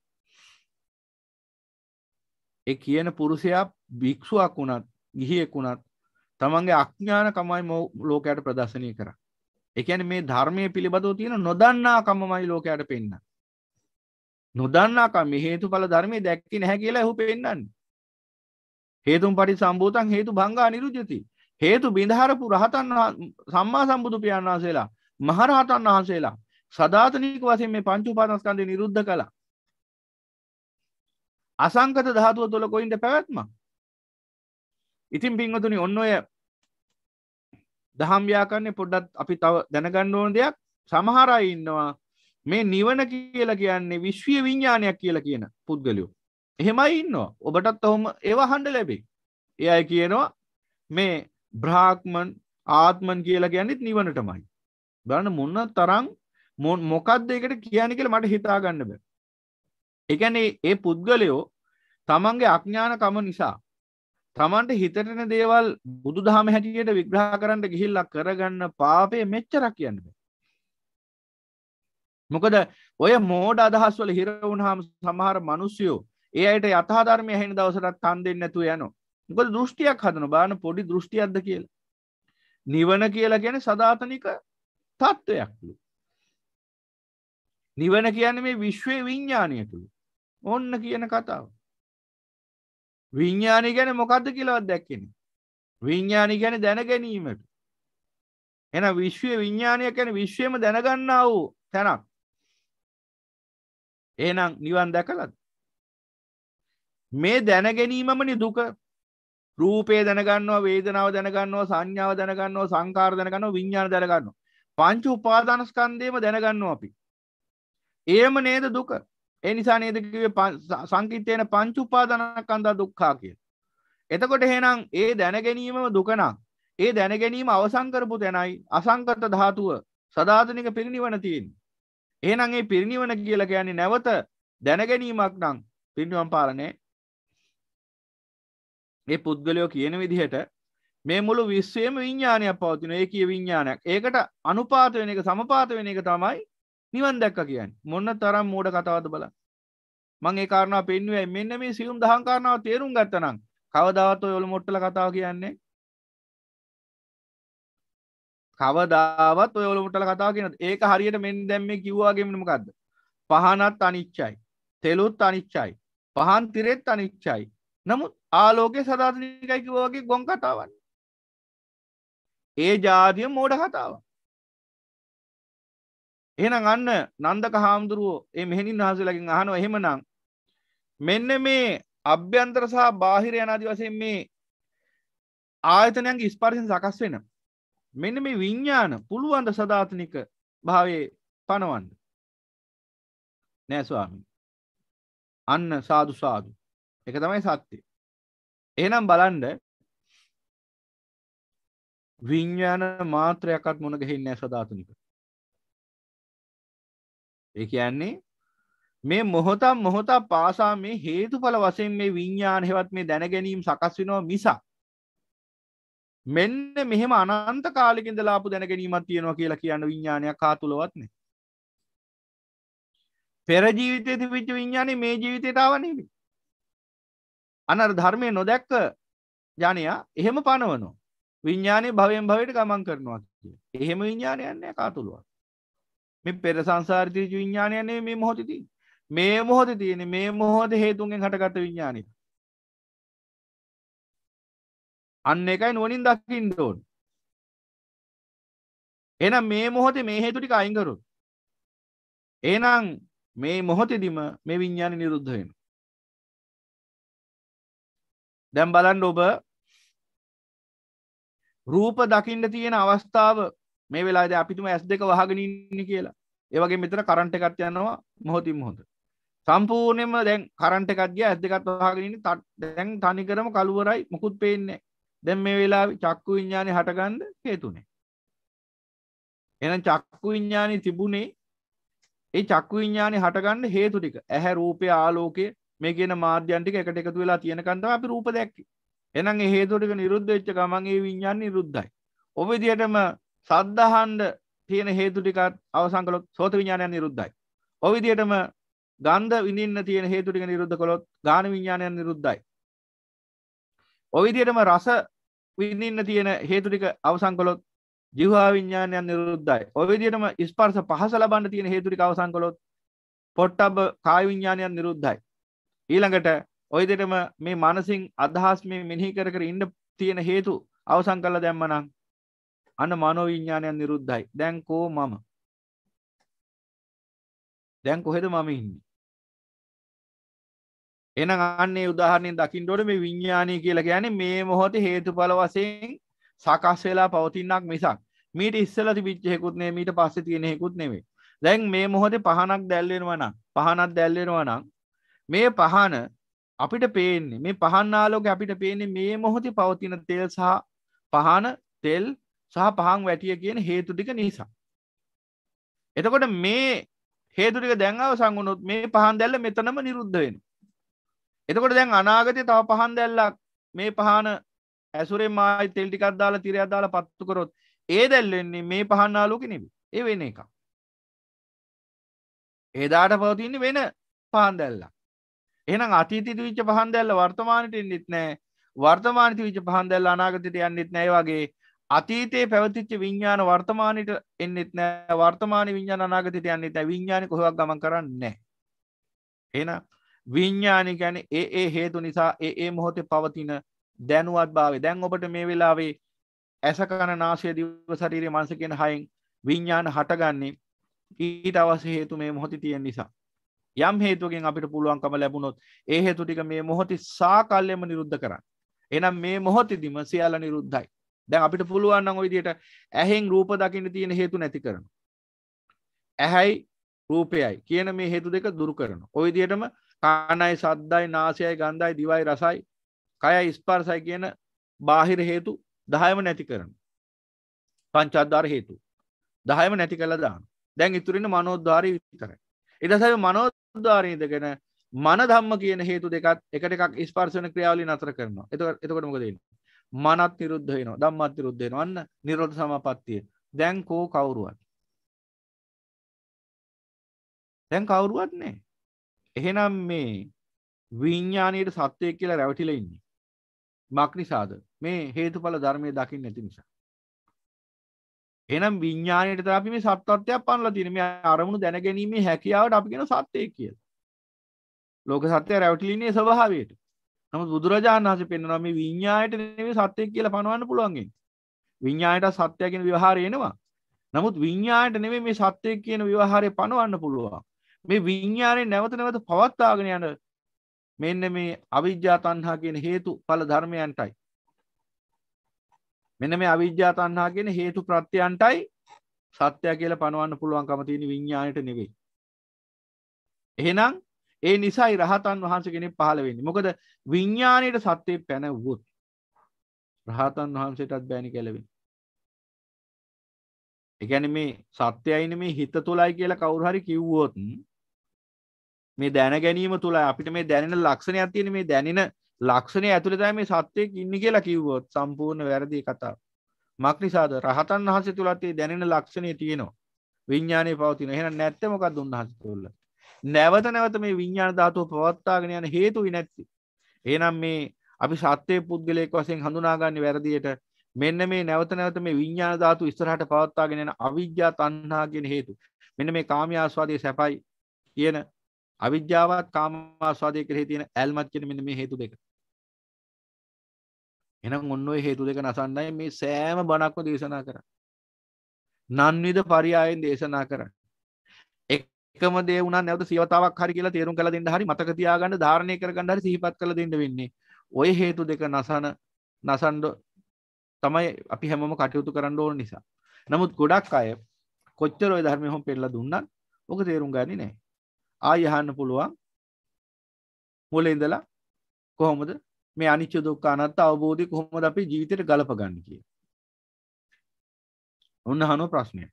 [SPEAKER 1] ඒ කියන පුරුෂයා භික්ෂුවක් වුණත් ගිහියෙක් වුණත් තමන්ගේ අඥානකමයි ලෝකයට ප්‍රදර්ශනය කර එකන මේ ධර්මය පිළිබඳව තියෙන නොදන්නාකමමයි ලෝකයට පෙන්න්න නොදන්නාකම හේතු පල ධර්මය දැක්ති නැහැ කියලා හු පෙන්න්න හේතුම් පටි සම්බූතන් හේතු බංගා නිරුජති හේතු බිඳහරපු රහතන් සම්මා සම්බුදු පියන් වහන්සේලා මහරහතන් වහන්සේලා සධාතනීක වසයෙන් මේ පංචුපාතස්කන්දය නිරුද්ධ කළ අසංකත ධාතුව තුළ කොයින්ට පැවැත්මක් ඉතින් පින්වතුනි ඔන්න ඔය දහම් ව්‍යාකරණය පොඩ්ඩත් අපි තව දැනගන්න ඕන දෙයක් සමහර අය ඉන්නවා මේ නිවන කියලා කියන්නේ විශ්වීය විඤ්ඥානයක් කියලා කියන පුද්ගලයෝ එහෙමයි ඉන්නවා ඔබටත් ඔහොම ඒව හඬ ලැබේ ඒ අය කියනවා මේ බ්‍රාහ්මන් ආත්මන් කියලා ගැනෙත් නිවනටමයි බලන්න මොන්න තරං මොකක්ද එකට කියන කියල මට හිතාගන්න බෑ එකැනේ ඒ පුද්ගලයෝ තමන්ගේ අඥානකම නිසා තමන්ට හිතටන දේවල් බුදු දහම හැටියට විග්‍රහ කරන්න ගිහිල්ල කරගන්න පාපය මෙච්චරක් කියන්න බෑ. මොකද ඔය මෝඩ අදහස් වල හිරවුන් හාම සමහර මනුස්යෝ ඒ අයට යථාධර්මය හෙන දවසටත් තන් දෙන්න නැතුව යන මොකද දෘෂ්ටියක් හදන බාන පොඩි දෘෂ්ටියක්ද කියලා. නිවන කියලා ගැන සධාතනික තත්ත්වයක්ලු. නිවන කියන මේ විශ්වය විඤ්ඥානය තුළු ඔන්න කියන කතාව. විඤ්ඥානි ගැන මොකක්ද කියලවත් දැක්කෙන විඤ්ඥානි ගැන දැන ගැනීමට එන විශ්වය විඤ්ඥානයක් ගැන විශ්වයම දැනගන්නා වූ තැනක් ඒනම් නිවන් දැකලත් මේ දැනගැනීමමනි දුක රූපය දැනගන්නවා වේදනාව දැනගන්නවා සංඥාව දැනගන්නවා සංකාර දැනගන්නවා විඤ්ඥාන දැනගන්නවා පංචු උපාදානස්කන්දේම දැනගන්නවා අපි ඒම නේද දුක ඒ නිසා නේද කිව්වේ සංකිටේන පංච උපාදානස්කන්ධා දුක්ඛා කියලා. එතකොට එහෙනම් ඒ දැන ගැනීමම දුක නම් ඒ දැන ගැනීම අවසන් කරපු තැනයි අසංකත ධාතුව සදාතනික පිරිණිවන තියෙන්නේ. එහෙනම් ඒ පිරිණිවන කියලා කියන්නේ නැවත දැන ගැනීමක් නම් පිරිණිවන් පාලනේ ඒ පුද්ගලයෝ කියන විදිහට මේ මුළු විශ්වයේම විඥානයක් පවතින ඒකීය විඥානයක්. ඒකට අනුපාත වෙන එක සමපාත වෙන එක තමයි නිවන් දැක්ක කියන්න මොන්න තරම් මෝඩ කතාවද බල මං ඒ කාරණා පෙන්ුවේ මෙන්න මේ සියුම් දහංකාරණාව තේරුම් ගත්තනම් කවදාවත් ඔය ඔළු මොට්ටල කතාව කියන්නේ කවදාවත් ඔය ඔළු මොට්ටල කතාව කියනද ඒක හරියට මෙන් දැන් මේ කිව්වාගේ මොකද්ද පහනත් අනිච්චයි තෙලුත් අනිච්චයි පහන් තිරෙත් අනිච්චයි නමුත් ආලෝකය සදාතනිකයි කිව්වා වගේ ගොන් කතාවක් ඒ ජාතිය මෝඩ කතාවක් එහෙනම් අන්න නන්දක හාමුදුරුවෝ ඒ මෙහෙණින් වහන්සේලාගෙන් අහනවා එහෙමනම් මෙන්න මේ අභ්‍යන්තර සහ බාහිර යන ආදි වශයෙන් මේ ආයතනයන්ගේ ස්පර්ශයෙන් සකස් වෙන මෙන්න මේ විඥාන පුළුවන් ද සදාතනික භාවයේ පනවන්න නෑ ස්වාමී අන්න සාදු සාදු
[SPEAKER 2] එක තමයි සත්‍යය එහෙනම් බලන්ඩ
[SPEAKER 1] විඤ්ඥාන මාත්‍රයක්ත් මොන ගෙහින්න සධාතුනික ඒ කියන්නේ මේ මොහොතම් මොහොතා පාසා මේ හේතුඵල වශයෙන් මේ විඤ්ඥාන හෙවත් මේ දැනගැනීම් සකස් වෙනවා මිසා මෙන්න මෙහෙම අනන්ත කාලිකින්ද ලාපු දැනගැනීමත් තියෙනවා කියලා කියන්න විඤ්ඥානයක් කාතුළවත්න පෙර ජීවිතය තිවිච්ච විඤ්ඥානය මේ ජීවිතයටාව නෙමි අනර ධර්මය නොදැක්ක ජනයා එහෙම පනවනවා විඤ්ඥානය භවයෙන් භවයට ගමන් කරනවා එහෙම විඤ්ඥානයන්නේ කාතුළුවක් මේ පෙර සංසාරිතය විඤ්ඥානයනේ මේ මොහොතති මේ මොහොත තියෙන මේ මොහොද හේතුන්ගෙන් හටගත විඤ්ඥානි අන්න එකයි නුවනින් දකිින් දෝන්
[SPEAKER 2] එනම් මේ මොහොතේ මේ හේතුටික අයිංගරු ඒනම් මේ මොහොතෙදිම මේ විඤ්ඥාන නිරුද්ධයෙන
[SPEAKER 1] දැම් බලන් ඔබ රූප දකිින්ට තියෙන අවස්ථාව මේ වෙලාද අපිතුම ඇස් දෙක වහගෙනන්න කියලා ඒවගේ මෙතන කරන්ට එකත් යනවා මොහොතින් මොහොත සම්පූර්ණයම දැන් කරන්ට එකක්ගිය ඇත් දෙකත්වාගෙන තත් දැන් තනිකරම කළුවරයි මොකුත් පේන්නේ දැන් මේ වෙලා චක්කු විඤ්ඥානය හටගන්ඩ හේතුනේ එන චක්කු විඤ්ඥානය තිබුණේ ඒ චක්කු විඤ්ඥානය හටගන්න හේතු ටික ඇහැ රූපය ආලෝකය මේ කියන මාධ්‍යන්ටික එකට එකතු වෙලා තියෙන කන්තාව අපි රූප දැක්කි එනම් හේතුටික නිරුද්ධ වෙච්ච ගමන්ගේ විඤ්ඥාන් නිරුද්ධයි ඔබ දිටම සද්ධහන්ඩ තියෙන හේතු ටික අවසන් කළොත් සෝත විඥානයන් නිරුද්ධයි. ඔය විදිහටම ගන්ධ විඳින්න තියෙන හේතු ටික නිරුද්ධ කළොත් ගාන විඥානයන් නිරුද්ධයි. ඔය විදිහටම රස විඳින්න තියෙන හේතු ටික අවසන් කළොත් ජීවා විඥානයන් නිරුද්ධයි. ඔය විදිහටම ස්පර්ශ පහස ලබන්න තියෙන හේතු ටික අවසන් කළොත් පොට්ටබ්බ කාය විඥානයන් නිරුද්ධයි. ඊළඟට ඔය විදිහටම මේ මානසින් අදහස් මේ මෙනෙහි කර කර ඉන්න තියෙන හේතු අවසන් කළා දැම්මනම් අන්න මනෝ විඥානයන් නිරුද්ධයි දැන් කෝ මම දැන් කොහෙද මම ඉන්නේ එනම් අන්නේ උදාහරණයෙන් දකින්න ඕනේ මේ විඥානය කියලා කියන්නේ මේ මොහොතේ හේතුඵල වශයෙන් සකස් වෙලා පවතිනක් මිසක් මීට ඉස්සලා තිබිච්ච හේකුත් නෙමෙයි මීට පස්සේ තියෙන හේකුත් නෙමෙයි දැන් මේ මොහොතේ පහනක් දැල් වෙනවා නම් පහනක් දැල් වෙනවා නම් මේ පහන අපිට පේන්නේ මේ පහන් ආලෝකය අපිට පේන්නේ මේ මොහොතේ පවතින තෙල් සහ පහන තෙල් සහ පහන් වැටිය කියන හේතු ටික නිසා. එතකොට මේ හේතුටික දැන්ව සංගුණොත් මේ පහන් දැල්ල මෙතනම නිරුද්ධ වෙන. එතකොට දැන් අනාගතය තව පහන් දැල්ලක් මේ පහන ඇසුරේ මායි තෙල්ටිකක් දාලා තිරය දාලා පත්තු කරොත් ඒ දැල්ලෙන්නේ මේ පහන් ආලෝක නෙවෙයි. ඒ වෙන එකක්. එදාට පවතින්නේ වෙන පහන් දැල්ලක්. එහෙනම් අතීතයේ තිබිච්ච පහන් දැල්ල වර්තමානෙට එන්නෙත් නැහැ. වර්තමානයේ තිබිච්ච පහන් දැල්ල අනාගතයට යන්නෙත් නැහැ වගේ අතීතයේ පැවතිච්ච විඤ්ඥාන වර්තමානයට එන්නෙත් නෑ වර්තමාන විඤ්ඥාන අනාගතයට යන්නෙත් විඤ්ඥානි කොහක් ගමන් කරන්නේ එන විඤ්ඥානි ගැන ඒ ඒ හේතු නිසා ඒ ඒ මොහොතේ පවතින දැනුවත් භාවේ දැන් ඔබට මේ වෙලාවේ ඇසකණ නාශය දිව සරීරය මන්සකෙන් හයින් විඤ්ඥාන හටගන්නේ ඊට අවස හේතු මේ මොහොති තියෙන් නිසා යම් හේතුවකින් අපිට පුළුවන්කම ලැබුණොත් ඒ හේතු ටික මේ මොහොති සාකල්්‍යම නිරුද්ධ කරන්න එනම් මේ මොහොතිදිම සියල්ල නිරුද්ධයි දැන් අපිට පුළුවන්න්න ඔයිදියට ඇහෙන් රූප දකින්න තියෙන හේතු නැති කරන ඇහැයි රූපයයි කියන මේ හේතු දෙක දුරු කරන ඔයිදියටම කානයි සද්දයි නාසයයි ගන්ධයි දිවයි රසයි කයයි ස්පර්සයි කියන බාහිර හේතු දහයම නැති කරන පංචාධාර හේතු දහයම නැති කළ දාන දැන් ඉතුරෙන මනෝද්ධාරී විතරයි එදසැ මනෝද්ධාරීදගෙන මන ධම්ම කියන හේතු දෙකත් එකට එකක් ස්පර්ශන ක්‍රියාවලි නතර කරනවා එතකට මොකදන්නේ මනත් නිරුද්ධ වෙනවා ධම්මත් නිරුද්ධ වෙනවා අන්න නිරෝධ සමාපත්තිය දැන් කෝ කවුරුවත් දැන් කවුරුවත් නෑ එහෙනම් මේ විඤ්ඥානයට සත්‍යය කියලා රැවටිල ඉන්නේ මක් නිසාද මේ හේතුඵල ධර්මය දකින්න නැති නිසා එනම් විඤ්ඥානයට අපි මේ සත්වත්වයක් පන්නල තින මේ අරමුණු දැනගැනීමේ හැකියාවට අපිගෙන සත්‍යය කියල ලෝක සත්‍යය රැවටිලින්නේ ස්වභාවයට නමුත් බුදුරජාණන් වහන්සේ පෙන්වනවා මේ විඤ්ඤාණයට නෙවෙයි සත්‍යය කියලා පනවන්න පුළුවන්ගෙන්. විඤ්ඤාණයට සත්‍යය කියන විවහාරය එනවා. නමුත් විඤ්ඤාණයට නෙවෙයි මේ සත්‍යය කියන විවහාරය පනවන්න පුළුවන්. මේ විඤ්ඤාණය නැවත නැවත පවත්වාගෙන යන මෙන්න මේ අවිද්‍යා තණ්හා කියන හේතු ඵල ධර්මයන්ටයි. මෙන්න මේ අවිද්‍යා තණ්හා කියන හේතු ප්‍රත්‍යයන්ටයි සත්‍යය කියලා පනවන්න පුළුවන්කම තියෙන විඤ්ඤාණයට නෙවෙයි. එහෙනම් ඒ නිසයි රහතන් වහන්ස කෙනෙක් පහළ වෙන්න මොකද විඤ්ඥානයට සත්‍යය පැනවුත් රහතන් වහන්සේටත් බෑණි කැලවෙන් එකැන මේ සත්‍යයයින මේ හිත තුළයි කියලා කවුරහරි කිව්වෝතුන් මේ දැන ගැනීම තුළ අපිට මේ දැනෙන ලක්ෂණය ඇතියෙන මේ දැනෙන ලක්ෂණය ඇතුළතයි මේ සත්‍යයක් ඉන්න කියලා කිව්වොත් සම්පූර්ණ වැරදි කතා මක් නිසාද රහතන් වහන්සේ තුළත්තේ දැනෙන ලක්ෂණය තියෙනවා විඤ්ඥානය පවතින එහෙන නැත්තමකක් දුන්හස තුල්ල නැවත නැවත මේ විඤ්ඥාන ධාතුව පවත්තාගෙන යන හේතුයි නැත්ති. ඒනම් මේ අපි සත්‍යය පුද්ගලයෙක් වසයෙන් හඳුනාගන්න වැරදියට මෙන්න මේ නැවත නැවත මේ විඤ්ඥාන ධාතු ස්තරහට පවත්තාගෙන යන අවිද්‍යා තන්නාගෙන හේතු. මෙන්න මේ කාමයාස්වාදය සැපයි කියන අවිද්‍යාවත් කාමස්වාදය කරේ තියෙන ඇල්මත් කියන මෙන්න මේ හේතු දෙක. එහෙනම් ඔන්න ඔය හේතු දෙක නසන්නයි මේ සෑම බණක්ම දේශනා කරන්නේ. නන්විධ පරියායෙන් දේශනා කරන්නේ. එකම දේ වුණා නැවත සියවතාවක් හරි කියලා තේරුම් කරලා දෙන්න හරි මතක තියාගන්න ධාරණය කරගන්න හරි සිහිපත් කරලා දෙන්න වෙන්නේ. ওই හේතු දෙක නසන නසන්න තමයි අපි හැමෝම කටයුතු කරන්න ඕන නිසා. නමුත් ගොඩක් අය කොච්චර ওই ධර්මය හොම් පෙන්නලා දුන්නත් ඔක තේරුම් ගන්නේ නැහැ. ආය අහන්න පුළුවන් මුල ඉඳලා කොහොමද මේ අනිච්ච දුක්ඛ අනාත්ම අවබෝධය කොහොමද අපි ජීවිතේට ගලප ගන්න කියලා. ඔන්න අහන ප්‍රශ්නය.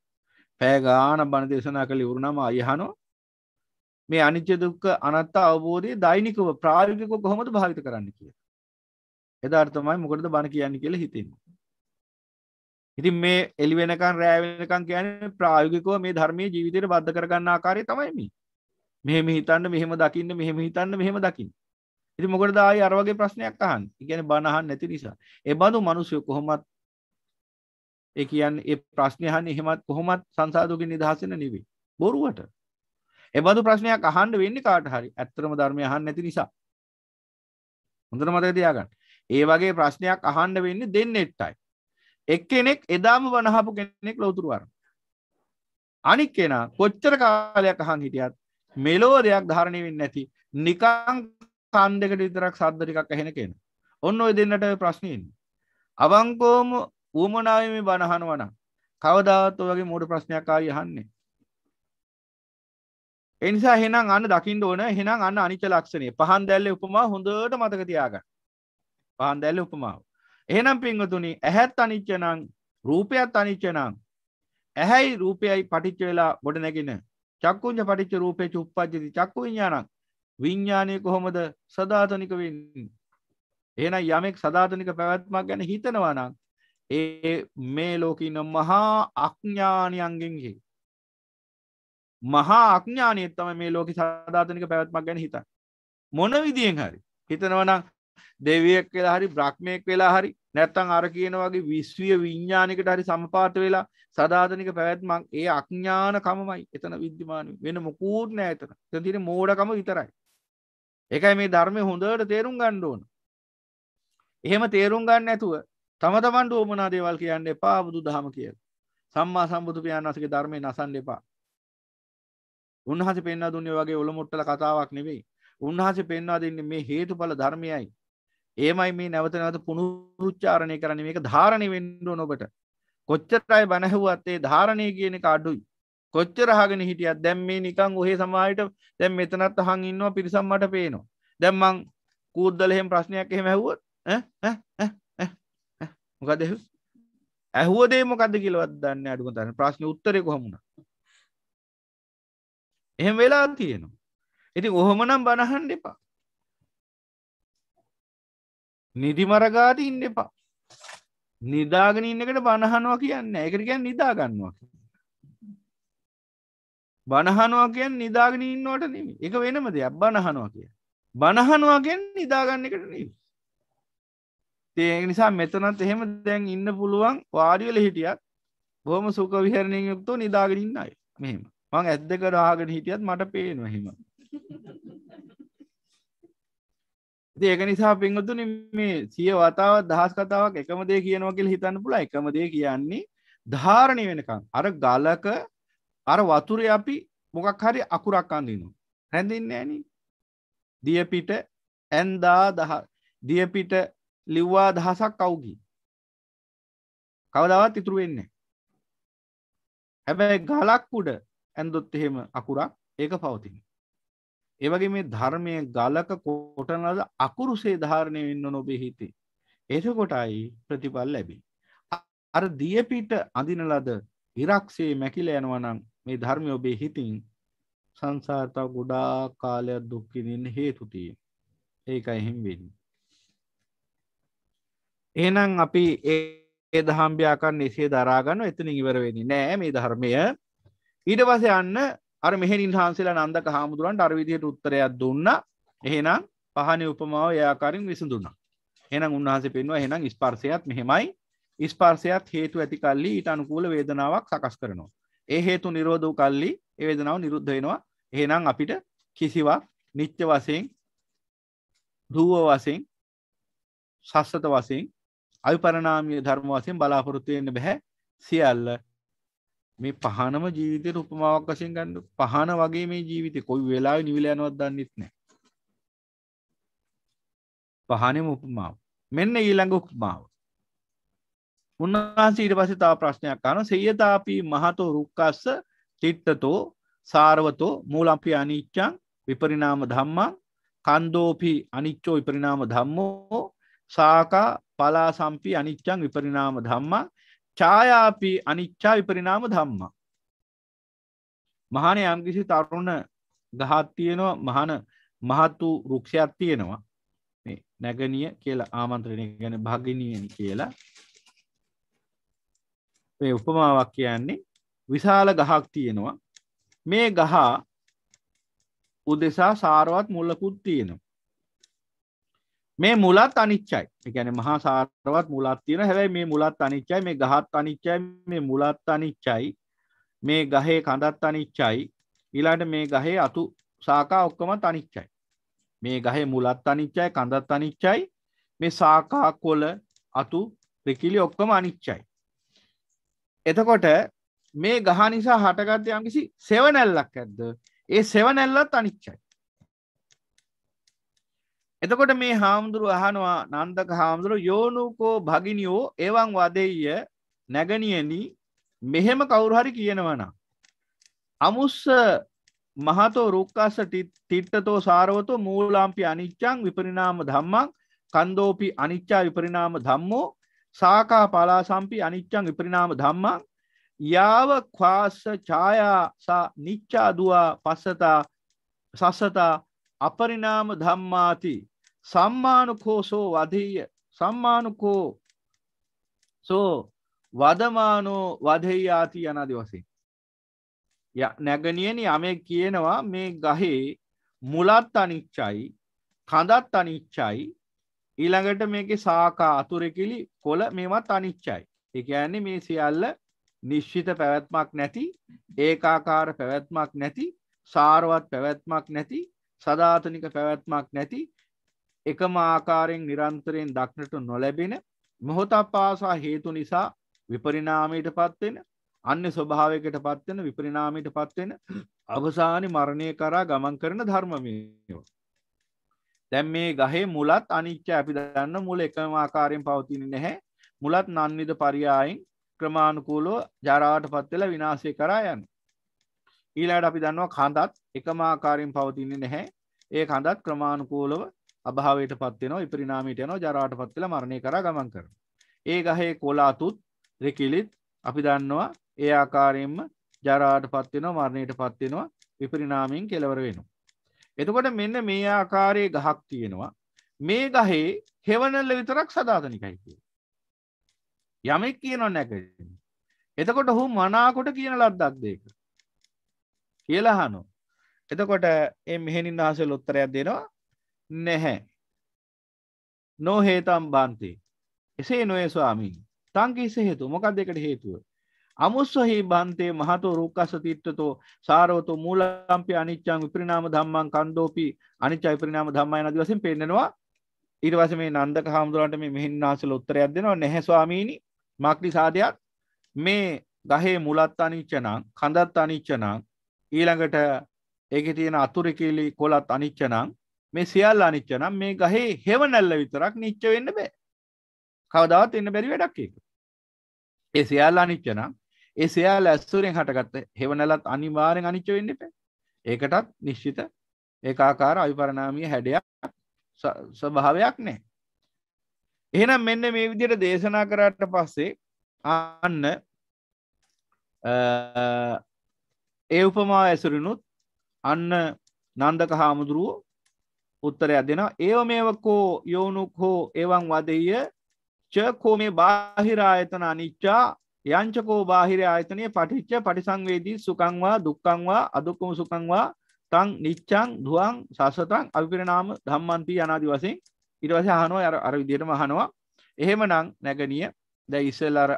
[SPEAKER 1] පැය ගාන බණ දේශනා කළ ඉවරුණම අයහනෝ මේ අනිච්ච දුක්ඛ අනාත්ම අවබෝධය දෛනිකව ප්‍රායෝගිකව කොහොමද භාවිත කරන්න කියලා. එදාට තමයි මොකටද බණ කියන්නේ කියලා හිතෙන්නේ. ඉතින් මේ එළි වෙනකන් රෑ වෙනකන් කියන්නේ ප්‍රායෝගිකව මේ ධර්මයේ ජීවිතේට බද්ධ කරගන්න ආකාරය තමයි මේ. මෙහෙම හිතන්න මෙහෙම දකින්න මෙහෙම හිතන්න මෙහෙම දකින්න. ඉතින් මොකටද ආයි අර වගේ ප්‍රශ්නයක් අහන්නේ? ඒ කියන්නේ බණ අහන්නේ නැති නිසා. ඒ බඳු මිනිස්සු කොහොමත් ඒ කියන්න ඒ ප්‍රශ්නයහන් එහෙමත් කොහොමත් සංසාධකින් නිදහසෙන නෙවේ බොරුවට එබඳු ප්‍රශ්නයක් අහන්ඩ වෙන්න කාට හරි ඇත්තරම ධර්මය අහන් නැති නිසා හොඳර මත තියාගන්න ඒ වගේ ප්‍රශ්නයක් අහන්ඩ වෙන්න දෙන්න එට්ටයි එක් කෙනෙක් එදාම වනහපු කෙනෙක් ලොතුරුවරන්න අනික් කෙන කොච්චර කාලයක් අහන් හිටියත් මෙලෝ දෙයක් ධාරණය වෙන්න නැති නිකං කන් දෙකට විතරක් සද්ධ ටිකක් ඇහෙන කෙන ඔන්න ඔය දෙන්නට ප්‍රශ්නයෙන් අවංකෝම ඌමනාව මේ බණහනුවන කවදාවත් ඔයගේ මෝඩ ප්‍රශ්නයක් ආයි අහන්නේ එනිසා හෙනම් අන්න දකිින්ට ඕන හෙනම් අන්න අනිත ලක්ෂණය පහන් දැල්ල උපමා හොඳට මතකතියාග පහන් දැල්ල උපමාව එහනම් පිංහතුනි ඇහැත් අනිච්චනං රූපයත් අනිච්චනං ඇහැයි රූපයයි පටිච්ච වෙලා ගොඩ නැගෙන චක්කුංජ පටිච්ච රූපය චුප්පච්චති චක්කු විඤ්ඥානක් විඤ්ඥානය කොහොමද සධාතනික වෙන්න එන යමෙක් සධාතනික පැවැත්මක් ගැන හිතනවානම් ඒ මේ ලෝකඉන්න මහා අඥ්ඥානයන්ගෙන්ගේ මහා අඥානය තම මේ ලෝක සාධාතනික පැවැත්මක් ගැන හිත මොන විදියෙන් හරි හිතනවනම් දෙවියක් කියලා හරි බ්‍රක්්මයෙක් වෙලා හරි නැත්තං අර කියන වගේ විශ්විය විඤ්ඥානිකට හරි සමපාත වෙලා සදාතනික පැවැත්මක් ඒ අඥ්ඥාන කමයි එතන විද්‍යමාන වෙන මොකූර්ණ ඇතන තතින මෝඩකම විතරයි එකයි මේ ධර්මය හොඳට තේරුම් ගණ්ඩ ඕන එහෙම තේරුම් ගන්න ඇතුව තම තමන්ට ඕමනා දේවල් කියන්න එපා බුදු දහම කියල සම්මා සම්බුදු පියාණන් වහන්සේගේ ධර්මය නසන්න එපා උන්වහන්සේ පෙන්වා දුන්නේ වගේ ඔලොමුට්ටල කතාවක් නෙවෙයි උන්වහන්සේ පෙන්වා දෙන්නේ මේ හේතුඵල ධර්මයයි ඒමයි මේ නැවත නැවත පුනරුච්චාරණය කරන්නේ මේක ධාරණය වෙන්න ඕන ඔබට කොච්චර අය බණ ඇහුවත් ඒ ධාරණය කියන එක අඩුයි කොච්චර අහගෙන හිටියත් දැන් මේ නිකන් ඔහේ සමාජයට දැන් මෙතනත් අහන් ඉන්නවා පිරිසක් මට පේනවා දැන් මං කූද්දලෙන් ප්‍රශ්නයක් එහෙම ඇහුවොත් ඈ ඈ මොකද ඇහුවදේ මොකද කියලවත් දන්න අඩුම දන්න ප්‍රශ්න උත්තර කොහොමුණ එහෙම වෙලා තියෙනවා ඉති ඔහොමනම් බණහන් දෙපා නිදිමරගාට ඉන්න එපා නිදාගෙන ඉන්නකට බණහනවා කියන්න එකකරගැන් නිදාගන්නවා බණහනවා කියන් නිදාගෙන ඉන්නවට නෙම එක වෙනම දෙයක් බණහනවා කිය බණහනවාගෙන් නිදාගන්න එකට නෙවී තිය නිසා මෙතනත් එහෙම දැන් ඉන්න පුළුවන් වාඩියල හිටියත් බොහම සුක විහරණය යුක්තු නිදාගරින්නයි මෙහෙම මං ඇද්දක රාගෙන හිටියත් මට පේනවා හෙම ඒක නිසා පින්වතුන මේ සිය වතාව දහස් කතාවක් එකම දේ කියනවකිල් හිතන්න පුළ එකම දේ කියන්නේ ධාරණය වෙනකම් අර ගලක අර වතුරේ අපි මොකක් හරි අකුරක් අඳිනවා හැඳින්නේ ඇනි දියපිට ඇන්දා දහ දියපිට ලිව්වා දහසක් කවුගී කවදවත් ඉතුරු වෙන්නේ හැබැයි ගලක් උඩ ඇන්දොත් එහෙම අකුරක් ඒක පවතින ඒවගේ මේ ධර්මය ගලක කොටනද අකුරුසේ ධාරණය වෙන්න නොබේ හිතේ එතකොටයි ප්‍රතිඵල් ලැබි අර දියපිට අඳිනලද ඉරක්සේ මැකිල යනවනම් මේ ධර්මය ඔබේ හිතින් සංසාර්තාව ගොඩා කාලයක් දුක්කිදන්න හේතුතිය ඒකයි එහෙම වෙන්නේ එහෙනම් අපි ඒ දහම්භ්‍යාකන් එසේ දරාගන්න එතන ඉවරවෙනි නෑ මේ ධර්මය ඊට පස යන්න අර මෙහෙ නිහන්සේලා නන්දක හාමුදුරන්ට අරවිදියට උත්තරයක් දුන්න එහෙනම් පහන උපමාව යාකාරින් විසඳුන්න එහෙනම් උන්වහස පෙන්වා එහෙනම් ස්පර්සයත් මෙහෙමයි ස්පර්සයත් හේතු ඇති කල්ලි ඊට අනුකූල වේදනාවක් සකස් කරනවා ඒ හේතු නිරෝධ වූ කල්ලි ඒ වේදනාව නිරුද්ධ වෙනවා එහෙනම් අපිට කිසිවක් නිත්‍ය වශයෙන් ධූව වශයෙන් සස්සත වශයෙන් අවිපරණාමය ධර්ම වශයෙන් බලාපොරොත්තු වෙන්න බෑ සියල්ල මේ පහනම ජීවිතයට උපමාවක් වශයෙන් ගන්න පහන වගේ මේ ජීවිතේ කොයි වෙලාවෙ නිවිලා යනවද දන්නෙත් නෑ පහනෙම උපමාව මෙන්න ඊළඟ උපමාව උන්වහන්සේ ඊට පස්සේ තව ප්‍රශ්නයක් අහනවා සේයතාපි මහතෝ රුක්කස්ස තිට්ඨතෝ සාරවතෝ මූලම්පි අනිච්ඡං විපරිණාම ධම්මං කන්දෝපි අනිච්චෝ විපරිණාම ධම්මෝ සාකා පලා සම්පි අනිච්චං විපරිනාම ධම්මා ඡායාපි අනිච්චා විපරිනාම ධම්මා මහන යම්කිසි තරුණ ගහත් තියෙනවා මහන මහත් වූ රුක්ෂයක් තියෙනවා මේ නැගනිය කියලා ආමන්ත්‍රණය ගැන භගනියනි කියලා මේ උපමාවක් කියන්නේ විශාල ගහක් තියෙනවා මේ ගහ උදෙසා සාරවත් මුල්ලකුත් තියෙනවා මේ මුලත් අනිච්චයි එකැන මහා සාරවත් මුලත් තියෙන හැබැයි මේ මුලත් අනිච්චයි මේ ගහත් අනිච්චයි මේ මුලත් අනිච්චයි මේ ගහේ කඳත් අනිච්චයි ඊලාට මේ ගහේ අතු සාකා ඔක්කම තනිච්චයි මේ ගහේ මුලත් අනිච්චයි කඳත් අනිච්චයි මේ සාකා කොල අතු රිකිලි ඔක්කම අනිච්චයි එතකොට මේ ගහ නිසා හටගත්ත යම්කිසි සෙවනැල්ලක් ඇද්ද ඒ සෙවනැල්ලත් අනිච්චයි එතකොට මේ හාමුදුරු අහනවා නන්දක හාමුදුරු යෝනුකෝ භගිනියෝ ඒවන් වදෙය නැගනියනි මෙහෙම කවුරුහරි කියනවන. අමුස්ස මහතෝ රුක්කස්ස තිට්ටතෝ සාරවතෝ මූලාම්පි අනිච්චං විපරිනාම ධම්මක් කන්දෝපි අනිච්චා විපරිනාම ධම්මෝ සාකා පලාසම්පි අනිච්චං විපරිනාම ධම්මක් යාව ක්වාස ඡායාසා නිච්චාදවා පස්සතා සස්සතා අපරිනාම ධම්මාති සම්මානුකෝ සෝ වදීය සම්මානුකෝ සෝ වදමානෝ වදෙයාති යනදි වසේ ය නැගනියන යමෙක් කියනවා මේ ගහේ මුලත් අනිච්චයි කඳත් අනිච්චයි ඊළඟට මේක සාකා අතුරකිලි කොල මෙමත් අනිච්චයි එකන්නේ මේ සියල්ල නිශ්චිත පැවැත්මක් නැති ඒකාකාර පැවැත්මක් නැති සාරවත් පැවැත්මක් නැති සධාතනික පැවැත්මක් නැති එකම ආකාරයෙන් නිරන්තරයෙන් දක්නට නොලැබෙන මොහොතක් පාසා හේතු නිසා විපරිණාමයට පත්වෙන අන්‍ය ස්වභාවයකට පත්වෙන විපරිණාමයට පත්වෙන අවසානි මරණය කරා ගමන් කරන ධර්මමයෝ. දැම් මේ ගහේ මුලත් අනිච්ච අපි දන්න මුල එකම ආකාරයෙන් පවතින නැහැ මුලත් නන්නිද පරියායින් ක්‍රමාණුකූලෝ ජරාවට පත්වෙල විනාශය කරා යන්න. ඊලාට අපි දන්නවා කඳත් එකම ආකාරයෙන් පවතින්නේ නැහැ ඒ කඳත් ක්‍රමාණුකූලව අභාවයට පත්වෙනවා ඉපරිනාමීට යනවා ජරාට පත් වෙලා මරණය කරා ගමන් කරනවා. ඒ ගහේ කොළ අතුත් රිකිලිත් අපි දන්නවා ඒ ආකාරයෙන්ම ජරාට පත් වෙනවා මරණයට පත් වෙනවා විපරිණාමයෙන් කෙලවර වෙනවා. එතකොට මෙන්න මේ ආකාරයේ ගහක් තියෙනවා. මේ ගහේ හෙවනල්ල විතරක් සදාතනිකයි කියලා. යමෙක් කියනවා නැකෙන. එතකොට ඔහු මනාකොට කියන ලද්දක් දෙක. කියලා අහනවා. එතකොට මේ මෙහෙණින් ආසෙල් උත්තරයක් දෙනවා. නැහැ. නොහේතම් බන්ති එසේ නොය ස්වාමීන් තංකිස හේතු මොකක් දෙකට හේතුව. අමුස්සහි බන්තේ මහතෝ රුක්කසතිත්වතෝ සාරෝතු මූලම්පි අනිච්චං විපරිනාම ධම්මන් කන්දෝපි අනිච්චයි පරිනාම ධම්මයි අදි වශයෙන් පෙන්නනවා ඊට පස්සේ මේ නන්දක හාමුදුරන්ට මේ මෙහින්නාසල උත්තරයක් දෙනවා නැහැ ස්වාමීනි මාක්නි සාදයක් මේ ගහේ මුලත් අනිච්චනම් කඳත් අනිච්චනම් ඊළඟට ඒකේ තියෙන අතුරු කිලි කොලත් අනිච්චනම් මේ සියල් අනිච්ච නම් මේ ගහේ හෙව නැල්ල විතරක් නිච්ච වෙන්න බෑ කවදාවත් එන්න බැරි වැඩක් ඒක ඒ සියල් අනිච්ච නම් ඒ සියල් ඇස්සුරෙන් හටගත්ත හෙව නැලත් අනිවාරෙන් අනිච්ච වෙන්න එපෑ ඒකටත් නිශ්චිත ඒකාකාර අවිපරණාමී හැඩයක් ස්වභාවයක් නෑ එහෙනම් මෙන්න මේ විදියට දේශනා කරාට පස්සේ අන්න ඒ උපමා ඇසුරනුත් අන්න නන්දක හාමුදුරුවෝ උත්තරයක් දෙනවා ඒව මේවකෝ යෝනුක් හෝ එවන් වදය චකෝ මේ බාහිරායතන අනිච්චා යංචකෝ බාහිර ආයතනය පටිච්ච පටිසංවේදී සුකංවා දුක්කංවා අදුක්කම සුකංවා තං නිච්චං දුවන් සස්සතන් අවිපිරනාම ධම්මන්ති යනාදි වසෙන් ඉටවස හනුව අර අර විදිරම හනවා එහෙම නං නැගනිය දැ ඉස්සල් අර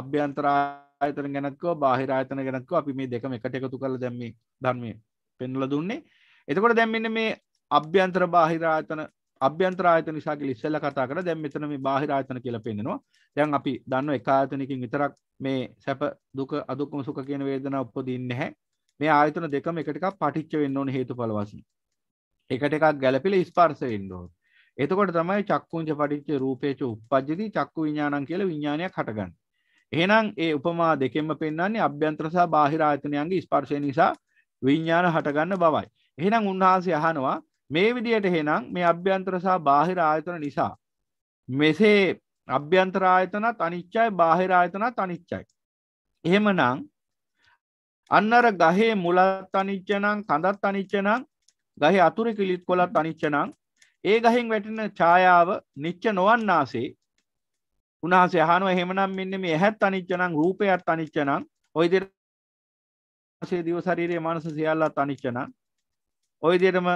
[SPEAKER 1] අභ්‍යන්තරායතන ගැනත්කව බාහිරායතන ගැනත්කව අපි මේ දෙකම එකට එකතු කළ දැම්මේ ධර්මය පෙන්ල දුන්නේ එතකොට දැම්මන්න මේ අභ්‍යන්තර බාහිරාතන අභ්‍යන්තරායත නිසා කියලා ඉස්සෙල්ලා කතා කරා දැන් මෙතන මේ බාහිර ආයතන කියලා පෙන්නනවා දැන් අපි දන්නවා එක ආයතනකින් විතරක් මේ සැප දුක අදුක්කම සුඛ කියන වේදනා උපදින්නේ නැහැ මේ ආයතන දෙකම එකට එකක් පටිච්ච වෙන්න ඕනේ හේතුඵල වශයෙන් එකට එකක් ගැළපිලා ස්පර්ශ වෙන්න ඕනේ එතකොට තමයි චක්කුංච පටිච්ච රූපේච උප්පජ්ජති චක්කු විඥානං කියලා විඥානයක් හටගන්නේ එහෙනම් ඒ උපමා දෙකෙන්ම පෙන්වන්නේ අභ්‍යන්තර සහ බාහිර ආයතනයන්ගේ ස්පර්ශය නිසා විඥාන හටගන්න බවයි එහෙනම් උන්වහන්සේ අහනවා මේ විදියට හෙනම් මේ අභ්‍යන්තර සහ බාහිර ආයතන නිසා මෙසේ අභ්‍යන්තර ආයතනත් අනිච්චයි බාහිර ආයතනත් අනිච්චයි. එහෙමනම් අන්නර ගහේ මුලත් අනිච්ච නම් කඳත් අනිච්ච නම් ගහේ අතුරු කිලිත් කොලත් අනිච්ච නම් ඒ ගහෙන් වැටෙන ඡායාව නිච්ච නොවන්නාසේ උන්වහන්සේ අහනවා එහෙමනම් මෙන්න මේ ඇහත් අනිච්ච නම් රූපයත් අනිච්ච නම් ওই දේ දිව ශරීරයේ මානස සියල්ලත් අනිච්ච නම් ওই විදිහටම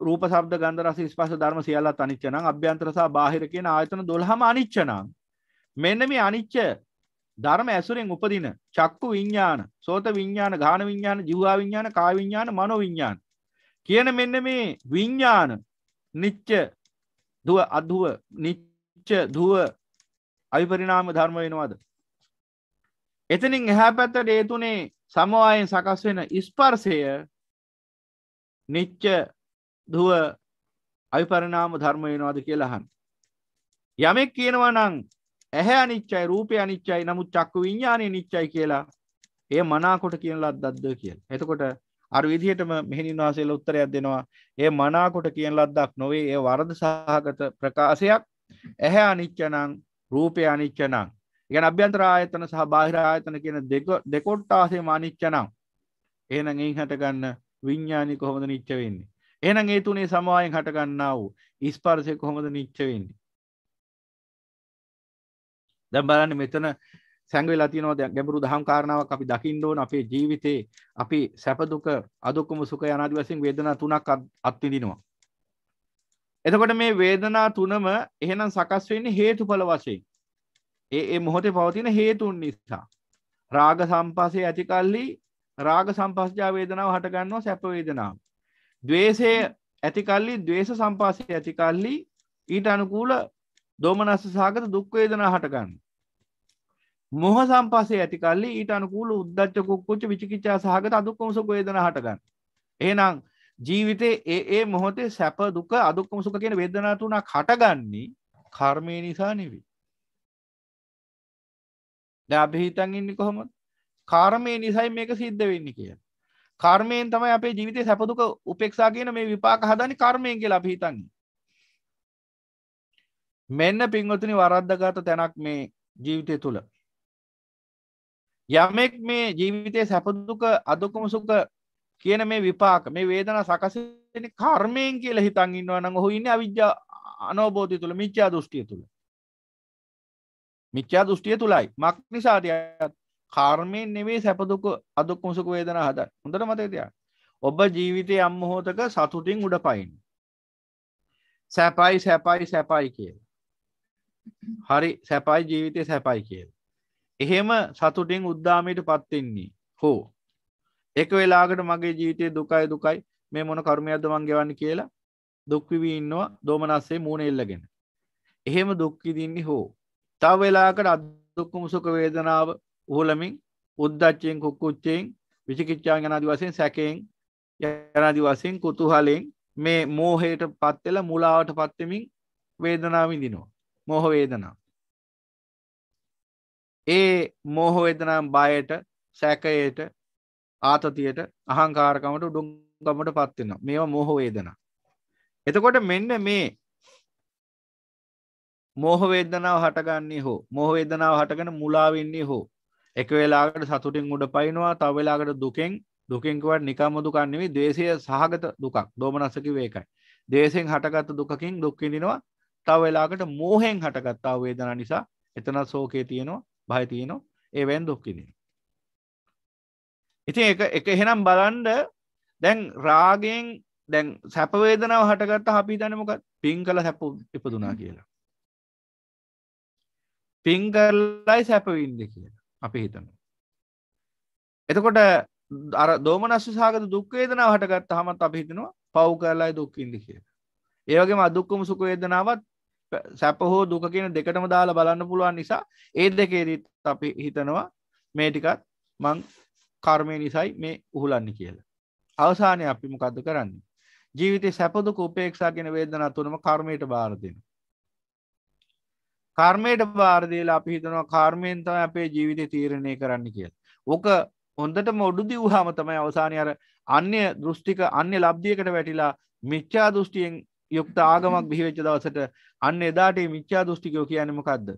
[SPEAKER 1] රූප සබ්ද ගන්ධ රස ස්පර්ශ ධර්ම සියල්ලත් අනිත්‍ය නම් අභ්‍යන්තර සහ බාහිර කියන ආයතන 12ම අනිත්‍ය නම් මෙන්න මේ අනිත්‍ය ධර්ම ඇසුරෙන් උපදින චක්කු විඤ්ඤාණ, සෝත විඤ්ඤාණ, ගාන විඤ්ඤාණ, ජීවා විඤ්ඤාණ, කාය විඤ්ඤාණ, මනෝ විඤ්ඤාණ කියන මෙන්න මේ විඤ්ඤාණ නිච්ච දුව අදුව නිච්ච දුව අවිපරිණාම ධර්ම වෙනවද? එතනින් එහා පැත්තට ඒ තුනේ සමவாயෙන් සකස් වෙන ස්පර්ශය නිච්ච දුව අවිපරිණාම ධර්ම වෙනවාද කියලා අහන්න. යමෙක් කියනවා නම් ඇහැ අනිච්චයි රූපය අනිච්චයි නමුත් චක්කු විඤ්ඤාණය නිච්චයි කියලා ඒ මනාකොට කියන ලද්දක්ද කියලා. එතකොට අර විදිහටම මෙහෙණින් වහන්සේලා උත්තරයක් දෙනවා. ඒ මනාකොට කියන ලද්දක් නොවේ ඒ වරද සහගත ප්‍රකාශයක්. ඇහැ අනිච්ච නම් රූපය අනිච්ච නම්. කියන්නේ අභ්‍යන්තර ආයතන සහ බාහිර ආයතන කියන දෙක දෙකොට්ටාසෙම අනිච්ච නම්. එහෙනම් එයින් හට ගන්න විඤ්ඤාණි කොහොමද නිච්ච වෙන්නේ? එනම් ඒ තුනේ සමවායෙන් හටගන්නා වූ ඉස්පර්සය කොහොමද නිච්චවෙන්නේ දැම් බලන්න මෙතන සැංගවෙලා තියනවා ගැඹුරු දහම් කාරණාවක් අපි දකිින් ඕන අපේ ජීවිතේ අපි සැපදුක අදුක්කම සුක යනාදි වසින් වේදනා තුනක් අත්විදිනවා. එතකොට මේ වේදනා තුනම එහෙනම් සකස් වෙන්නේ හේතු පල වශයෙන් ඒ ඒ මොහොතේ පවතින හේතුන් නිසා රාග සම්පස්සේ ඇතිකල්ලි රාග සම්පස්ජා වේදනාව හටගන්නවා සැප වේදනාව දවේශය ඇතිකල්ලි දවේශ සම්පාසය ඇතිකල්ලි ඊට අනුකූල දෝමනස්ස සාගත දුක්වේදනා හටගන්න මොහ සම්පසේ ඇතිකල්ලි ඊට අනුකූල උද්දච්චකුක්කුච්ච විචිකිච්චා සහගත අදුක්කොමසුක වේදන හටගන්න එහෙනම් ජීවිතේ ඒ ඒ මොහොතේ සැප දුක අදුක්කොමසුක කියන වේදනා තුනක් හටගන්නේ කර්මය නිසා නෙවෙයි දැන් අපි හිතන් ඉන්නේ කොහොමද කර්මය නිසයි මේක සිද්ධ වෙන්නේ කියලා කර්මයෙන් තමයි අපේ ජීවිතය සැපදුක උපෙක්ෂා කියන මේ විපාක හදනි කර්මයෙන් කියලා අපි හිතන්නේ. මෙන්න පින්වතුනි වරද්දගත තැනක් මේ ජීවිතය තුළ. යමෙක් මේ ජීවිතය සැපදුක අදුකම සුක කියන මේ විපාක මේ වේදන සකසන කර්මයෙන් කියල හිතන් ඉන්නවන ඔහු ඉන්න අවිද්‍යා අනෝබෝධය තුළ මිච්චා දෘෂ්ටිය තුළ මිච්චා දෘෂ්ටිය තුළයි මක් නිසාදයත් කර්මයෙන් නෙවේ සැපදුක අදුක් මුසුක වේදන හදන් හොඳට මතේ තියා ඔබ ජීවිතය අම් හෝතක සතුටින් උඩ පයින් සැපයි සැපයි සැපයි කියල හරි සැපයි ජීවිතය සැපයි කියල එහෙම සතුටින් උද්දාමයට පත්වෙෙන්නේ හෝ එක වෙලාගට මගේ ජීවිතය දුකයි දුකයි මේ මොන කර්මයක්ද මං ගෙවන්න කියලා දුක්විවී ඉන්නවා දෝමනස්සේ මූුණ එල්ලගෙන එහෙම දුක්කිදින්නේ හෝ තව වෙලාකට අදුක්කු මුසුක වේදනාව උහලමින් උද්දච්චයෙන් කුක්කුච්චයෙන් විචිකිච්චා යනාදි වසයෙන් සැකයෙන් යනාදි වසයෙන් කුතුහලෙන් මේ මෝහයට පත්වෙල මුලාවට පත්වෙමින් වේදනාවිදිනවා මොහ වේදනා ඒ මෝහ වේදනම් බයට සැකයට ආතතියට අහංකාරකමට උඩුම්ගමට පත්වෙනවා මේවා මෝහ වේදනා එතකොට මෙන්න මේ මෝහවේදනාව හටගන්නේ හෝ මෝහවේදනාව හටගෙන මුලාවෙන්නේ හෝ එක වෙලාකට සතුටින් උඩ පයිනවා තව වෙලාකට දුකෙන් දුකින්කුවට නිකම්ම දුකන්නෙමි දේශය සහගත දුකක් දෝමනස්සකි වේකයි. දේශෙන් හටගත්ත දුකකින් දුක්කිඳෙනවා තව වෙලාකට මෝහෙන් හටගත්තා වේදනා නිසා එතන සෝකේ තියෙනවා භය තියෙනවා ඒ වෙන් දුක්කිඳින. ඉතින් එක එක එහෙනම් බලන්න දැන් රාගයෙන් දැන් සැපවේදනාව හටගත්ත අපි හිතන්නේ මොකක් පින් කළ සැප ඉපදුනා කියලා. පින් කරලයි සැපවින්ද කියලා. අපි හිතනු. එතකොට අර දෝමනස් විසාගත දුක්වේදනාව හටගත්ත හමත් අපි හිතනවා පව් කරලායි දුක්කින්දි කිය. ඒවගේම අදුක්කම සුකවේදනාවත් සැප හෝ දුක කියන දෙකටම දාලා බලන්න පුළුවන් නිසා ඒ දෙකේදීත් අපි හිතනවා මේ ටිකත් මං කර්මය නිසයි මේ උහුලන්න කියලා. අවසානය අපි මොකක්ද කරන්නේ. ජීවිතය සැපදුක උපේක්ෂා කියෙන වේදනා තුනම කර්මයට බාරදෙනවා. කර්මයට බාරදයලා අපි හිතනවා කාර්මයෙන්තම අපේ ජීවිතය තීරණය කරන්න කියල. ඕක හොඳටම ඔඩු දිව්හාම තමයි අවසානය අර අන්‍ය දෘෂ්ටික අන්‍ය ලබ්දියකට වැටිලා මිච්චා දෘෂ්ටියෙන් යුක්ත ආගමක් බිහිවෙච්ච දවසට අන්න එදාට මිච්චා දෘෂ්ටිකයෝ කියනමකක්ද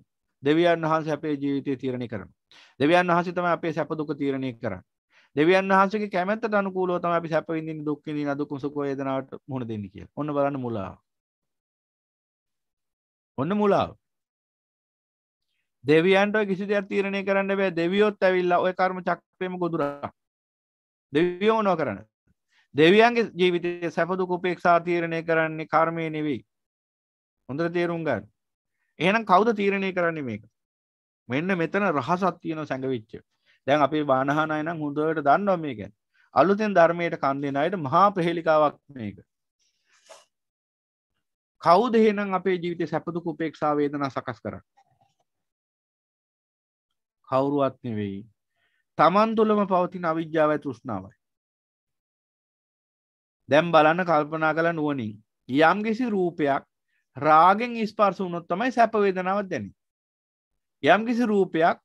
[SPEAKER 1] දෙවියන් වහන්ස අපේ ජීවිතය තීරණය කරන. දෙවියන් වහස තම අපේ සැපදුක තීරණය කරන්න. දෙවියන් වහන්සගේ කැමැත්ත අනුකූලෝ තම අපි සැපවිඳින් දුක්කිදී අදුකුම් සුකෝයදනාවට මුණ දෙන්න කිය ඔන්න බලන්න මුලා. ඔන්න මුලාව දෙවියන්ට කිසි දෙයක් තීරණය කරන්න බෑ දෙවියොත් ඇවිල්ලා ඔය කර්ම චක්‍රයම ගොදුර දෙවියෝ නෝ කරන දෙවියන්ගේ ජීවිතය සැපදු කුපේක්ෂා තීරණය කරන්නේ කර්මය නෙවෙයි හොඳට තේරුම් ගන්න එහෙනම් කවුද තීරණය කරන්නේ මේක මෙන්න මෙතන රහසක් තියෙනවා සැඟවිච්ච දැන් අපේ බානහානයි නම් හොඳට දන්නවා මේක අලුතෙන් ධර්මයට කන් දෙන අයට මහා ප්‍රහෙලිකාවක් මේක කවුද එහෙනම් අපේ ජීවිතේ සැප දුක උපේක්ෂා වේදනා සකස් කරන්නේ කවුරුවත් නෙවෙයි තමන් තුළම පවතින අවිද්‍යාවයි තෘෂ්ණාවයි දැම් බලන්න කල්පනා කළ නුවනින් යම් කිසි රූපයක් රාගෙන් ස්පර්ස වුණොත් තමයි සැපවේදනාවත් දැන යම් කිසි රූපයක්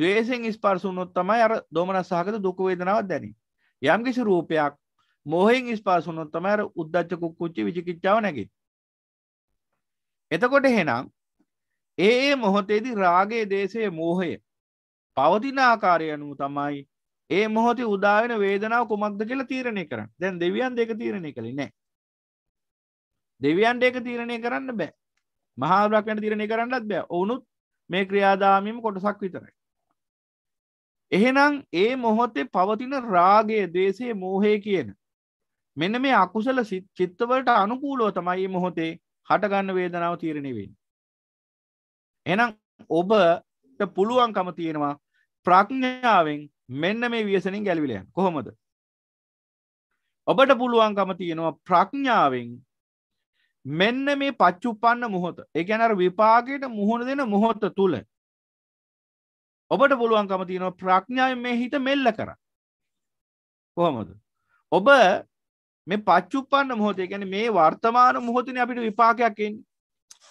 [SPEAKER 1] දවේසිෙන් ස්පර්ස වුණොත් තමයි අර දොමනස්සාහකත දුකවේදනාවත් දැන යම් කිසි රූපයක් මොහෙන් ස්පාස වුණොත් තමයි අර උද්දච්චකුක් කුච්චි විචිකිච්චාව නැගි එතකොට එහෙනම් ඒ මොහොතේදී රාගේ දේශයේ මෝහය පවතින ආකාරය අනුව තමයි ඒ මොහොතේ උදාවෙන වේදනාව කුමක්ද කියලා තීරණය කරන්න. දැන් දෙවියන් දෙක තීරණය කළේ නැහැ. දෙවියන්ට ඒක තීරණය කරන්න බෑ. මහා බ්‍රහ්මයන්ට තීරණය කරන්නත් බෑ. වුණුත් මේ ක්‍රියාදාමයේම කොටසක් විතරයි. එහෙනම් ඒ මොහොතේ පවතින රාගය, ද්වේෂය, මෝහය කියන මෙන්න මේ අකුසල චිත්තවලට අනුකූලව තමයි මේ මොහොතේ හටගන්න වේදනාව තීරණය වෙන්නේ. එහෙනම් ඔබ පුළුවන්කම තියෙනවා ප්‍රඥාවෙන් මෙන්න මේ වියසනින් ගැලවිලයන් කොහොමද ඔබට පුළුවන්කම තියෙනවා ප්‍රඥාවෙන් මෙන්න මේ පච්චුපන්න මුහොත එකන අර විපාගයට මුහුණ දෙන මුහොත්ත තුළ ඔබට පුළුවන්කම තියෙනවා ප්‍රඥාව මේ හිත මෙල්ල කර කොහොමද ඔබ මේ පච්චුපන්න මුහොතේ ගැන මේ වර්තමාන මුහොතන අපිට විපාකයක්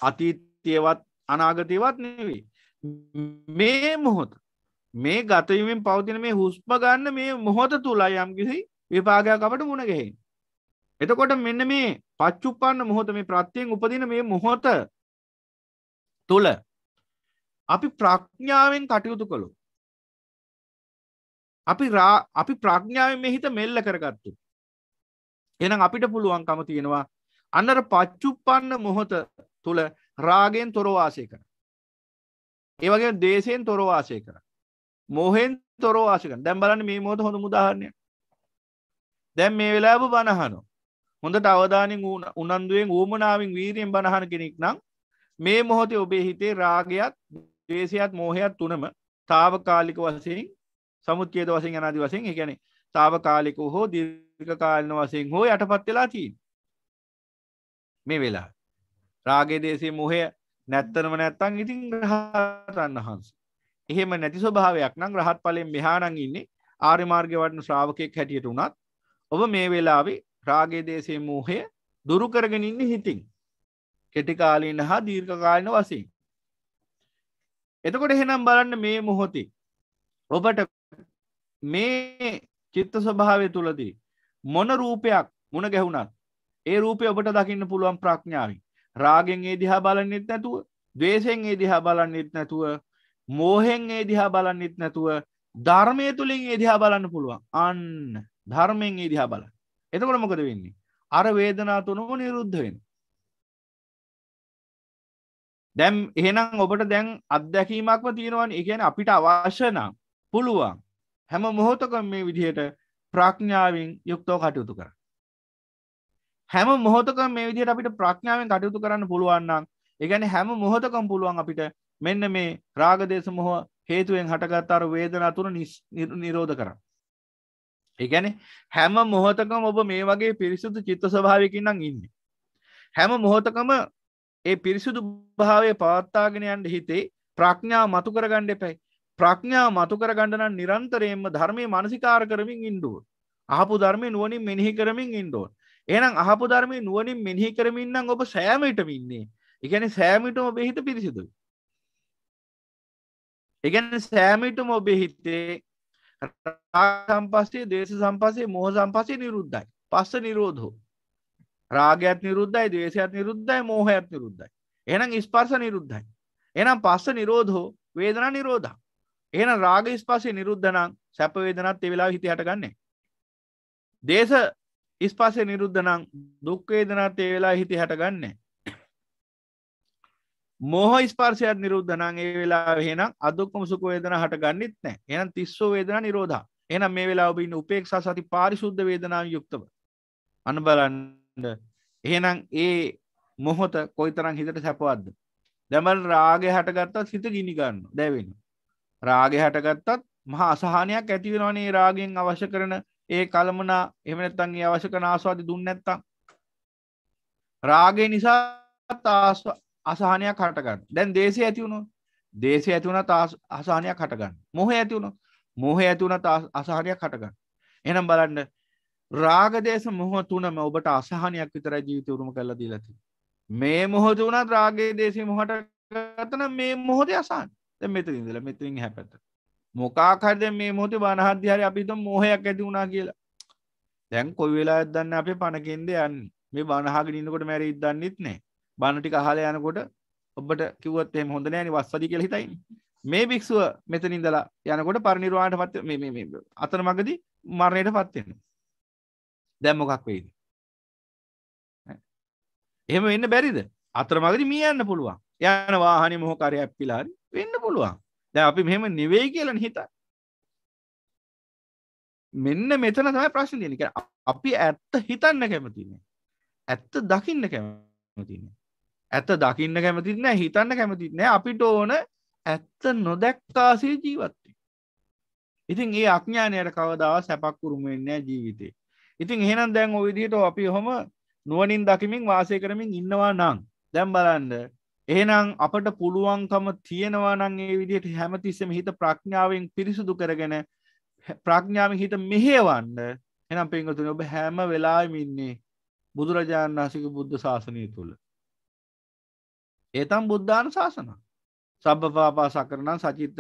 [SPEAKER 1] අතීතයවත් අනාගතයවත් නෙවෙයි මේ මොහොත මේ ගතයුමින් පවතින මේ හුස්ම ගන්න මේ මොහොත තුලා යම්කිසි විපාගයක් අපට මුණගෙහි. එතකොට මෙන්න මේ පච්චුපන්න මොහොත මේ ප්‍රත්තියෙන් උපදින මේ මොහොත තුළ අපි ප්‍රඥාවෙන් කටයුතු කළු. අපි අපි ප්‍රඥාවෙන් මේ හිත මෙල්ල කරගත්තු. එනම් අපිට පුළුවන්කම තියෙනවා අන්නර පච්චුපන්න මොහොත තුළ රාගෙන් තොරවාසය කර. ඒවගේ දේශයෙන් තොරවාසය කර මොහෙන් තොරවාසක දැම්බලන්න මේ මෝත හොඳ මුදාහරණය දැම් මේ වෙලාබ බණහනෝ හොඳට අවධානින් උනන්දුවෙන් ඌමනාවෙන් වීරයෙන් බණහන කෙනෙක් නම් මේ මොහොතේ ඔබේ හිතේ රාගයත් දේශයත් මෝහයත් තුනම තාවකාලික වසයෙන් සමුත්්‍යයද වසින් අනාදි වසින් එකැනෙ තාවකාලික හෝ දිර්ක කාලන වසයෙන් හෝ යටපත් වෙලා තිීන් මේ වෙලා රාගේ දේශේ මොහය නැත්තනම නැත්තං ඉතින් රහතන් වහන්ස එහෙම නැති ස්වභාවයක් නම් රහත් පලෙන් මෙහානං ඉන්නේ ආර්මාර්ග වටන ශ්‍රාවකයෙක් හැටියට වුණත් ඔබ මේ වෙලාවේ රාගේ දේශය මූහය දුරුකරගෙන ඉන්න හිතින් කෙටිකාලීන හා දීර්ඝකාලන වසින් එතකොට එහෙනම් බලන්න මේ මොහොතේ ඔබට මේ චිත්ත ස්වභාවය තුළදී මොන රූපයක් මුණ ගැහුණත් ඒ රූපය ඔබට දකින්න පුළුවන් ප්‍රඥාවෙන් රාගෙන් ඒ දිහා බලන්නෙත් නැතුව දේශෙන් ඒ දිහා බලන්නෙත් නැතුව මෝහෙන් ඒ දිහා බලන්නෙත් නැතුව ධර්මය තුළින් ඒ දිහා බලන්න පුළුවන් අන්න ධර්මයෙන් ඒ දිහා බල එතකොට මොකද වෙන්නේ අර වේදනා තුනම නිරුද්ධ වෙන දැම් එහෙනම් ඔබට දැන් අත්දැකීමක්ම තියෙනවන් එකන අපිට අවශ්‍යනම් පුළුවන් හැම මොහොතක මේ විදිහයට ප්‍රඥාවෙන් යුක්තෝ කටයුතු කර හැම මොහොතක මේ විදිහට අපිට ප්‍රඥාවෙන් කටයුතු කරන්න පුළුවන්නම් ඒගැන හැම මොහොතකම් පුළුවන් අපිට මෙන්න මේ රාගදේශ මොහ හේතුවෙන් හටගත්තාර වේදනා තුර නිරෝධ කරන්න. ඒගැන හැම මොහොතකම ඔබ මේ වගේ පිරිසුදු චිත්ත ස්භාවකින්නම් ඉන්න. හැම මොහොතකම ඒ පිරිසුදු භාවය පවත්තාගෙන යන්ට හිතේ ප්‍රඥා මතු කරගණ්ඩ පැයි ප්‍රඥා මතු කරගණඩනන් නිරන්තරයෙන්ම ධර්මය මනසිකාර කරමින් ඉන්ඩුව. අහපු ධර්මය නුවනින් මෙිහි කරමින් ඉන්ඩෝන් ඒනම් අහපු ධර්මය නුවනින් මෙහි කරමින්නම් ඔබ සෑමටම ඉන්නේ එකැන සෑමිටම ඔබේ හිත පිරිසිදුයි එකැන සෑමිටම ඔබේ හිතේ සම්පස්සේ දේශ සම්පසේ මොහ සම්පසේ නිරුද්ධයි පස්ස නිරෝධෝ රාගයක් නිරුද්ධයි දේශයක් නිරුද්ධයි මෝහයක් නිරුද්ධයි එනම් ස්පර්ස නිරුද්ධයි එනම් පස්ස නිරෝධෝ වේදනා නිරෝධ එන රාග ස්පසේ නිරුද්ධනම් සැප වේදනත් එවෙලා හිතයට ගන්නේ දේශ ඉස්පසේ නිරුද්ධනං දුක්වේදනා තේ වෙලා හිති හටගන්නේ මෝහ ස්පර්ශයක් නිරුද්ධනං ඒ වෙලා හෙනම් අදුක්කම සුකවේදන හට ගන්නෙත් නෑ එනම් තිස්සෝ වේදනා නිරෝධා එනම් මේ වෙලා ඔබ ඉන්න උපේක්ෂා සති පාරිශුද්ධ වේදනාව යුක්තව අන බලන්න එහෙනම් ඒ මොහොත කොයිතරම් හිතට සැපවත්ද දැමල් රාගය හටගත්තත් හිත ගිනි ගන්න දැවෙන රාගය හටගත්තත් මහා අසහනයක් ඇතිවෙනවනේ රාගෙන් අවශ්‍ය කරන ඒ කළමනා එම නැත්තන් ඒ අවශ්‍ය කන ආස්වාද දුන්න නැත්තම් රාගය නිසා අසාහනයක් හටගන්න දැන් දේශය ඇතිවුණු දේශය ඇතිවුණ අසාහනයක් හටගන්න මොහ ඇතිවුණු මොහ ඇතිවුණ අසාහනයක් හටගන්න එනම් බලන්න රාගදේශ මොහ තුනම ඔබට අසාහනයක් විතර ජීවිත උරුම කල්ල දීලති මේ මොහොත වුණත් රාගේ දේශය මොහට ගතන මේ මොහොද අසාන් මෙත ඉදල මෙතින් හැපැත්ත මොකාකරද මේ මොහොත බනහධ්‍යහරි අපිත මොහයක් ඇති වුණා කියලා දැන් කොයි වෙලා දන්න අපේ පණකෙන්ද යන්න මේ බනහගෙනන්නකොට මැර ඉදන්නෙත් නෑ බණටි කහල යනකොට ඔබට කිවත් එම හොඳ නෑනි වස්වදි කියල හිතයි මේ භික්ෂුව මෙතනින්දලා යනකොට පරිනිර්වාණට පත් අතන මගදී මරණයට පත්වෙන්න දැම් මොකක් වෙයිද එහෙම වෙන්න බැරිද අතර මගදී මිය යන්න පුළුවන් යන වාහනි මොහොකරය ඇප්පිලාරි වෙන්න පුළුවන් දැන් අපි මෙහෙම නෙවෙයි කියලා හිතන්නේ. මෙන්න මෙතන තමයි ප්‍රශ්නේ තියෙන්නේ. කියන්නේ අපි ඇත්ත හිතන්න කැමති නෑ. ඇත්ත දකින්න කැමති නෑ. ඇත්ත දකින්න කැමති නෑ, හිතන්න කැමති නෑ. අපිට ඕන ඇත්ත නොදැක්කාසේ ජීවත් වෙන්න. ඉතින් ඒ අඥානයට කවදාවත් සැපක් උරුම වෙන්නේ නෑ ජීවිතේ. ඉතින් එහෙනම් දැන් ওই විදිහට අපි ඔහම නුවණින් දකිමින් වාසය කරමින් ඉන්නවා නම් දැන් බලන්න එහෙනම් අපට පුළුවන්කම තියෙනවනං ඒ විදිහට හැමතිස්සම හිත ප්‍රඥාවෙන් පිරිසුදු කරගෙන ප්‍රඥාව හිත මෙහේවන්න එනම් පෙන්ගතුන ඔබ හැම වෙලාමින්නේ බුදුරජාණන් වහසික බුද්ධ ශාසනය තුළ. ඒතම් බුද්ධාන ශාසන සබ පාපා සකරනම් සචිත්ත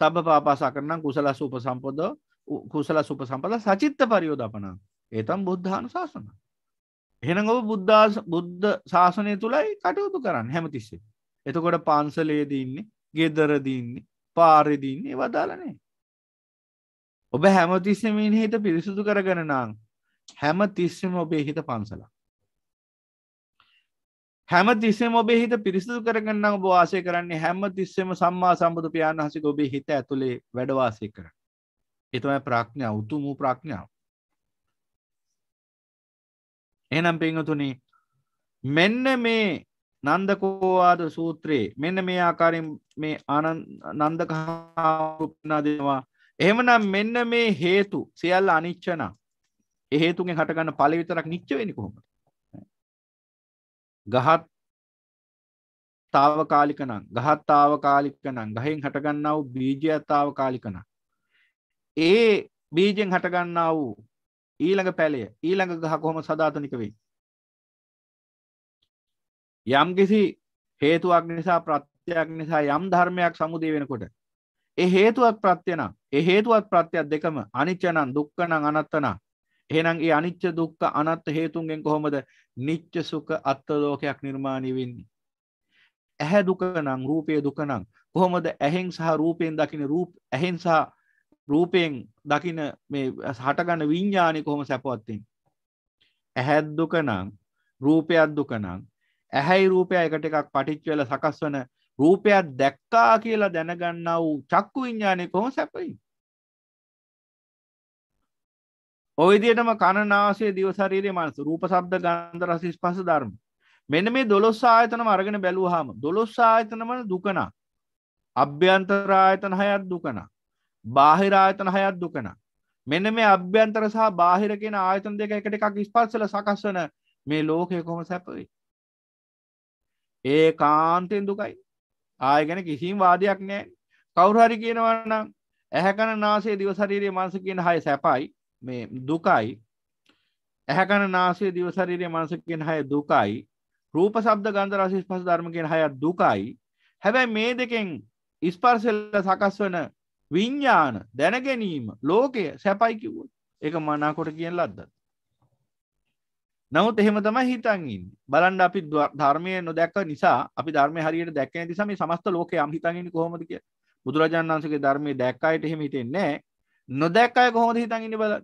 [SPEAKER 1] සබ පාපා සකරනම් කුසල සූප සම්පොද කුසල සුප සම්පල සචිත්ත පරියෝධපන ඒතම් බුද්ධාන ශාසනක්. එහෙනඟ බුද්ධාස බුද්ධ ශාසනය තුළයි කටයුතු කරන්න හැමතිස්සේ. එතකොට පන්සලේදීන්නේ ගෙදරදීන්නේ පාරිදින්නේ වදාලනේ. ඔබ හැමතිස්සමින් හිත පිරිසුදු කරගනනාං හැම තිස්සම ඔබේ හිත පන්සල. හැම තිස්සෙම ඔබේ හිත පිරිසුදු කරගන්න ඔබ වාසය කරන්නේ හැම තිස්සෙම සම්මා සම්බුදු පියාණහසික ඔබේ හිත ඇතුළේ වැඩවාසය කර. එතමයි ප්‍රඥාව උතුමූ ප්‍රඥාව. එනම් පිංහතුනි මෙන්න මේ නන්දකෝවාද සූත්‍රයේ මෙන්න මේ ආකාරයෙන් මේ නන්දකහපනා දෙනවා එහෙමනම් මෙන්න මේ හේතු සියල්ල අනිච්චන හේතුගෙන් හටගන්න පල විතරක් නිච්ච වෙනි කොහොම ගහත් තාවකාලිකනම් ගහත් තාවකාලිකනම් ගහෙන් හටගන්නා වූ බීජයත්තාව කාලිකනම් ඒ බීජෙන් හටගන්නා වූ ඊළඟ පැලය ඊළඟ ගහ කොහොම සධාතනික වෙයි යම්කිසි හේතුවක් නිසා ප්‍රත්‍යයක් නිසා යම් ධර්මයක් සමුදේ වෙනකොට ඒ හේතුවත් ප්‍රත්‍යන ඒ හේතුවත් ප්‍රත්‍යයක් දෙකම අනිච්චනන් දුක්කනං අනත්තන එහෙනම් ඒ අනිච්ච දුක්ක අනත්ත හේතුන්ගෙන් කොහොමද නිච්ච සුඛ අත්ලෝකයක් නිර්මාණය වෙන්නේ ඇහැ දුකනං රූපය දුකනං කොහොමද ඇහෙන් සහ රූපයෙන් දකින රූප ඇහෙන් සහ රූපයෙන් දකින මේ හටගන්න විඤ්ඥානය කොහොම සැපවත්තින්. ඇහැත්දුක නං රූපයක් දුක නං ඇහැයි රූපය එකට එකක් පටිච්වෙල සකස් වන රූපයක් දැක්කා කියලා දැනගන්න වූ චක්කු විඤ්ඥානය කොහොම සැපයි. ඔවිදිටම කණනාසේ දිවසරීරේ මනස රූප සබ්ද ගන්ධ රසිස් පස ධර්ම මෙන මේ දොළොස් ආයතනම අරගෙන බැලූ හාම දොළොස් ආයතනම දුකනා අභ්‍යන්තරායතන හයත් දුකනා බාහිර ආයතන හයත් දුකන මෙන්න මේ අභ්‍යන්තර සහ බාහිර කියෙන ආයතන දෙක එකට එකක් ස්පස්සල සකස් වන මේ ලෝකය කොම සැපවේ ඒ කාන්තයෙන් දුකයි ආයගැන කිසිම් වාදයක් නෑ කවුරහරි කියනවන්නම් ඇහැකන නාසේ දිවසරීරයේ මංස කියන හය සැපයි මේ දුකයි ඇහැකන නාසේ දිවසරීරයේ මංස කියෙන් හය දුකයි රූප සබ්ද ගන්ධ රසිස් පස ධර්ම කියෙන හයත් දුකයි හැබැයි මේ දෙකෙන් ඉස්පර්සෙල්ල සකස් වන විඤ්ඥාන දැනගැනීම ලෝකය සැපයි කිව්ව එක මනාකොට කියෙන් ලද්ද නමුත් එහෙම තම හිතන්ගින් බලන්ඩ අපි ධර්මය නොදැක්ක නිසා අපි ධර්ම හරියට දැක්ක නිසම සමස්ත ලෝක යම් හිතගෙන කොහොමද කිය බුදුරජාන් වන්සගේ ධර්මය දැක්කයට එහෙම හිතෙන්නේ නොදැක්කය කොහොමද හිතන්ගන්න බල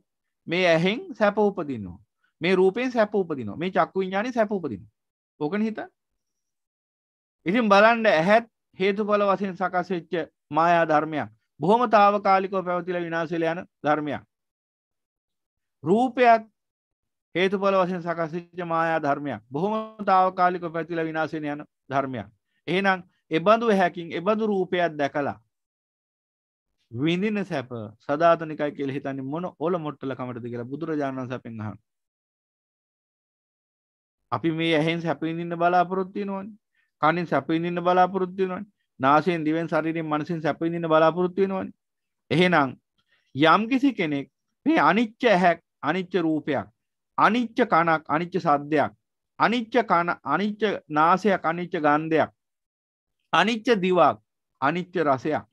[SPEAKER 1] මේ ඇහෙන් සැප උපදිනවා මේ රූපයෙන් සැප උපදින මේ චක්කු විඥානය සැප උපදින ඕකන හිත ඉතින් බලන්ඩ ඇහැත් හේතු බල වසයෙන් සකස්වෙච්ච මායා ධර්මයක් බොහොම තාවකාලිකව පැවතිල විනාශල යන ධර්මයක් රූපයත් හේතුඵල වශයෙන් සකස්සිච්ච මායා ධර්මයක් බොහොම තාවකාලිකව පැතිල විනාශෙන යන ධර්මයක් එහෙනම් එබඳු හැකින් එබඳු රූපයක් දැකලා විඳින සැප සදාතනිකයි කියල හිතනි මොන ඔල මොට්ටල කමටද කියලා බුදුරජාණන් සැපෙන්හන් අපි මේ ඇහෙන් සැපිඳින්න බලාපොරොත්තිනවන් කනින් සැපිඳින්න බලාපොරොත්තිනවන් නාසයෙන් දිවෙන් ශරීරයෙන් මනසින් සැප විඳින්න බලාපොරොත්තු වෙනවනේ. එහෙනම් යම්කිසි කෙනෙක් මේ අනිච්ච ඇහැක්, අනිච්ච රූපයක්, අනිච්ච කනක්, අනිච්ච සද්දයක්, අනිච්ච කන, අනිච්ච නාසයක්, අනිච්ච ගන්ධයක්, අනිච්ච දිවක්, අනිච්ච රසයක්,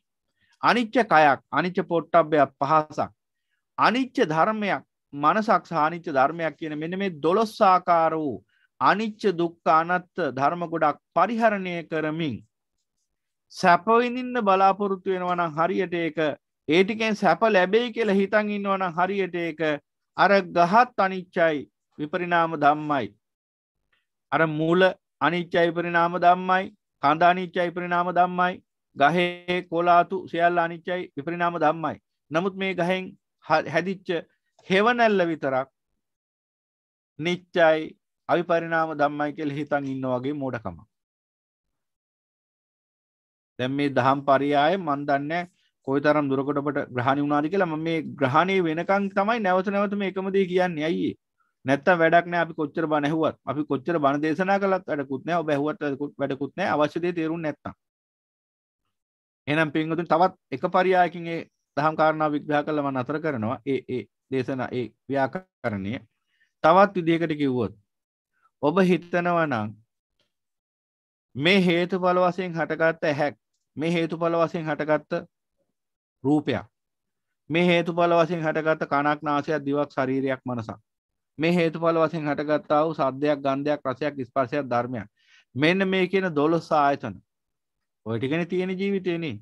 [SPEAKER 1] අනිච්ච කයක්, අනිච්ච පොට්ටබ්බයක් පහසක්, අනිච්ච ධර්මයක්, මනසක් සහ අනිච්ච ධර්මයක් කියන මෙන්න මේ 12 ආකාර වූ අනිච්ච දුක්ඛ අනත්ත ධර්ම ගොඩක් පරිහරණය කරමින් සැපවිඳින්න බලාපොරොත්තු වෙනවනම් හරියට ඒක ඒටිකෙන් සැප ලැබෙයි කියලා හිතන් ඉන්නවනම් හරියට ඒක අර ගහත් අනිච්චයි විපරිණාම ධම්මයි. අර මූල අනිච්චයි පරිණාම ධම්මයි කඳ අනිච්චයි පරිණාම ධම්මයි ගහේ කොලාතු සියල්ල අනිච්චයි විපරිණාම ධම්මයි. නමුත් මේ ගහෙන් හැදිච්ච හෙවනැල්ල විතරක් නිච්චයි අවිපරිණාම ධම්මයි කෙල් හිතන් ඉන්න වගේ මෝඩකමක්. දැම් මේ දහම් පරියාය මන්දන්න කොයි තරම් දුරකොටට ග්‍රහණි වුණනාද කියලා ම මේ ග්‍රහණය වෙනකං තමයි නැවත නැවත මේ එකමදේ කියන්න ඇයි නැත්ත වැඩක්න අපි කොච්චර බනැහුවත් අපි කොච්චර බණ දේශනා කලත් වැඩකුත්නෑ බැහුවත් වැඩකුත්නෑ අවශ්‍යදේ තේරු නැත්තම් එනම් පින්ගතුන් තවත් එක පරියායකින් ඒ දහම් කාරණා විග්‍රහ කළම අතර කරනවා ඒ ඒ දේශනා ඒ ව්‍යාකරණය තවත් විදිහකට කිව්වොත් ඔබ හිතනවනම් මේ හේතුඵල වශයෙන් හටගත්ත හැක් මේ හේතුඵල වශයෙන් හටගත්ත රූපයක් මේ හේතුඵල වශයෙන් හටගත්ත කණක් නාසයක් දිවක් ශරීරයක් මනසක් මේ හේතුඵල වශයෙන් හටගත්තා වූ සද්දයක් ගන්ධයක් රසයක් ස්පර්ශයක් ධර්මයක් මෙන්න මේ කියන 12 ආයතන ඔය ටිකනේ තියෙන ජීවිතේනේ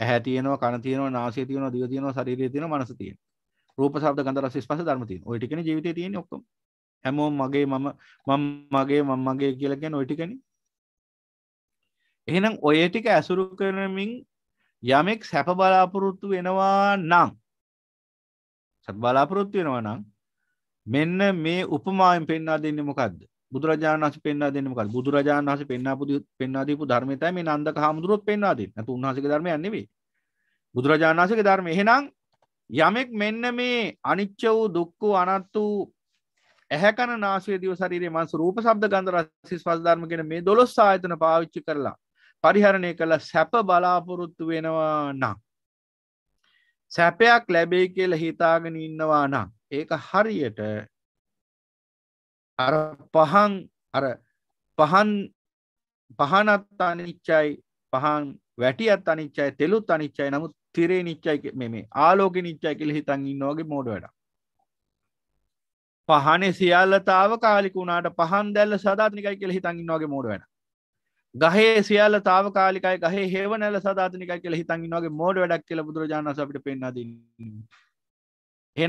[SPEAKER 1] ඇහැ තියෙනවා කන තියෙනවා නාසය තියෙනවා දිව තියෙනවා ශරීරය තියෙනවා මනස තියෙනවා රූප ශබ්ද ගන්ධ රස ස්පර්ශ ධර්ම තියෙනවා ඔය ටිකනේ ජීවිතේ තියෙන්නේ ඔක්කොම හැමෝම මගේ මම මම මගේ මම මගේ කියලා කියන්නේ ඔය ටිකනේ එහෙනම් ඔය ටික ඇසුරු කරමින් යමෙක් සැප බලාපොරොත්තු වෙනවා නම් සැප බලාපොරොත්තු වෙනවා නම් මෙන්න මේ උපමායෙන් පෙන්වා දෙන්නේ මොකද්ද බුදුරජාණන් වහන්සේ පෙන්වා දෙන්නේ මොකද්ද බුදුරජාණන් වහන්සේ පෙන්වාපු පෙන්වා දීපු ධර්මය තමයි මේ නන්දක හාමුදුරුවොත් පෙන්වා දෙන්නේ නැතු උන්වහන්සේගේ ධර්මයක් නෙවෙයි බුදුරජාණන් වහන්සේගේ ධර්මය එහෙනම් යමෙක් මෙන්න මේ අනිච්ච වූ දුක්ඛ වූ අනත් වූ ඇහැකන නාසය දිව ශරීරයේ මනස රූප ශබ්ද ගන්ධ රස ස්පර්ශ ධර්ම කියන මේ 12 ආයතන පාවිච්චි කරලා පරිහරණය කළ සැප බලාපොරොත්තු වෙනවා නම්. සැපයක් ලැබේ කියල හිතාගෙන ඉන්නවා නම් ඒක හරියට අර පහන් අර පහන් පහනත් අනිච්චයි පහන් වැටියත් අනිච්චයි තෙලුත් අනිච්චයි නමුත් තිරේ නිච්චයි මේ ආලෝක නිච්චයි කියල හිතන් ඉන්නවාගේ මෝඩ වැඩ පහන සියල්ලතාව කාලිකුණාට පහන් දැල්ල සදාත්නිකයි කියල හිතන් ඉන්නවාගේ මෝඩ වැඩ ගහේ සියල තාවකාලිකයි ගහේ හේව නැල සාධාතනිකයි කියල හිතන්ගන්නවාගේ මෝඩ වැඩක් කියල බුදුරජාණස අපිට පෙන්න්නද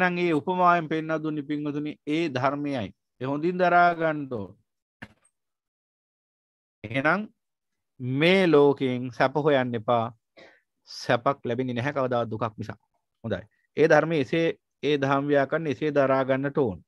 [SPEAKER 1] එනන්ගේ උපමායෙන් පෙන්න්න දුන්නි පිංහතුනි ඒ ධර්මයයි එහොඳින් දරාගණ්ඩෝ එහෙනම් මේ ලෝකෙන් සැපහොයන්න එපා සැපක් ලැබෙන නැහැ කවදා දුකක් නිසා හොඳයි ඒ ධර්ම එසේ ඒ දහම්ව්‍යාකන්න එසේ දරාගන්න ටෝන්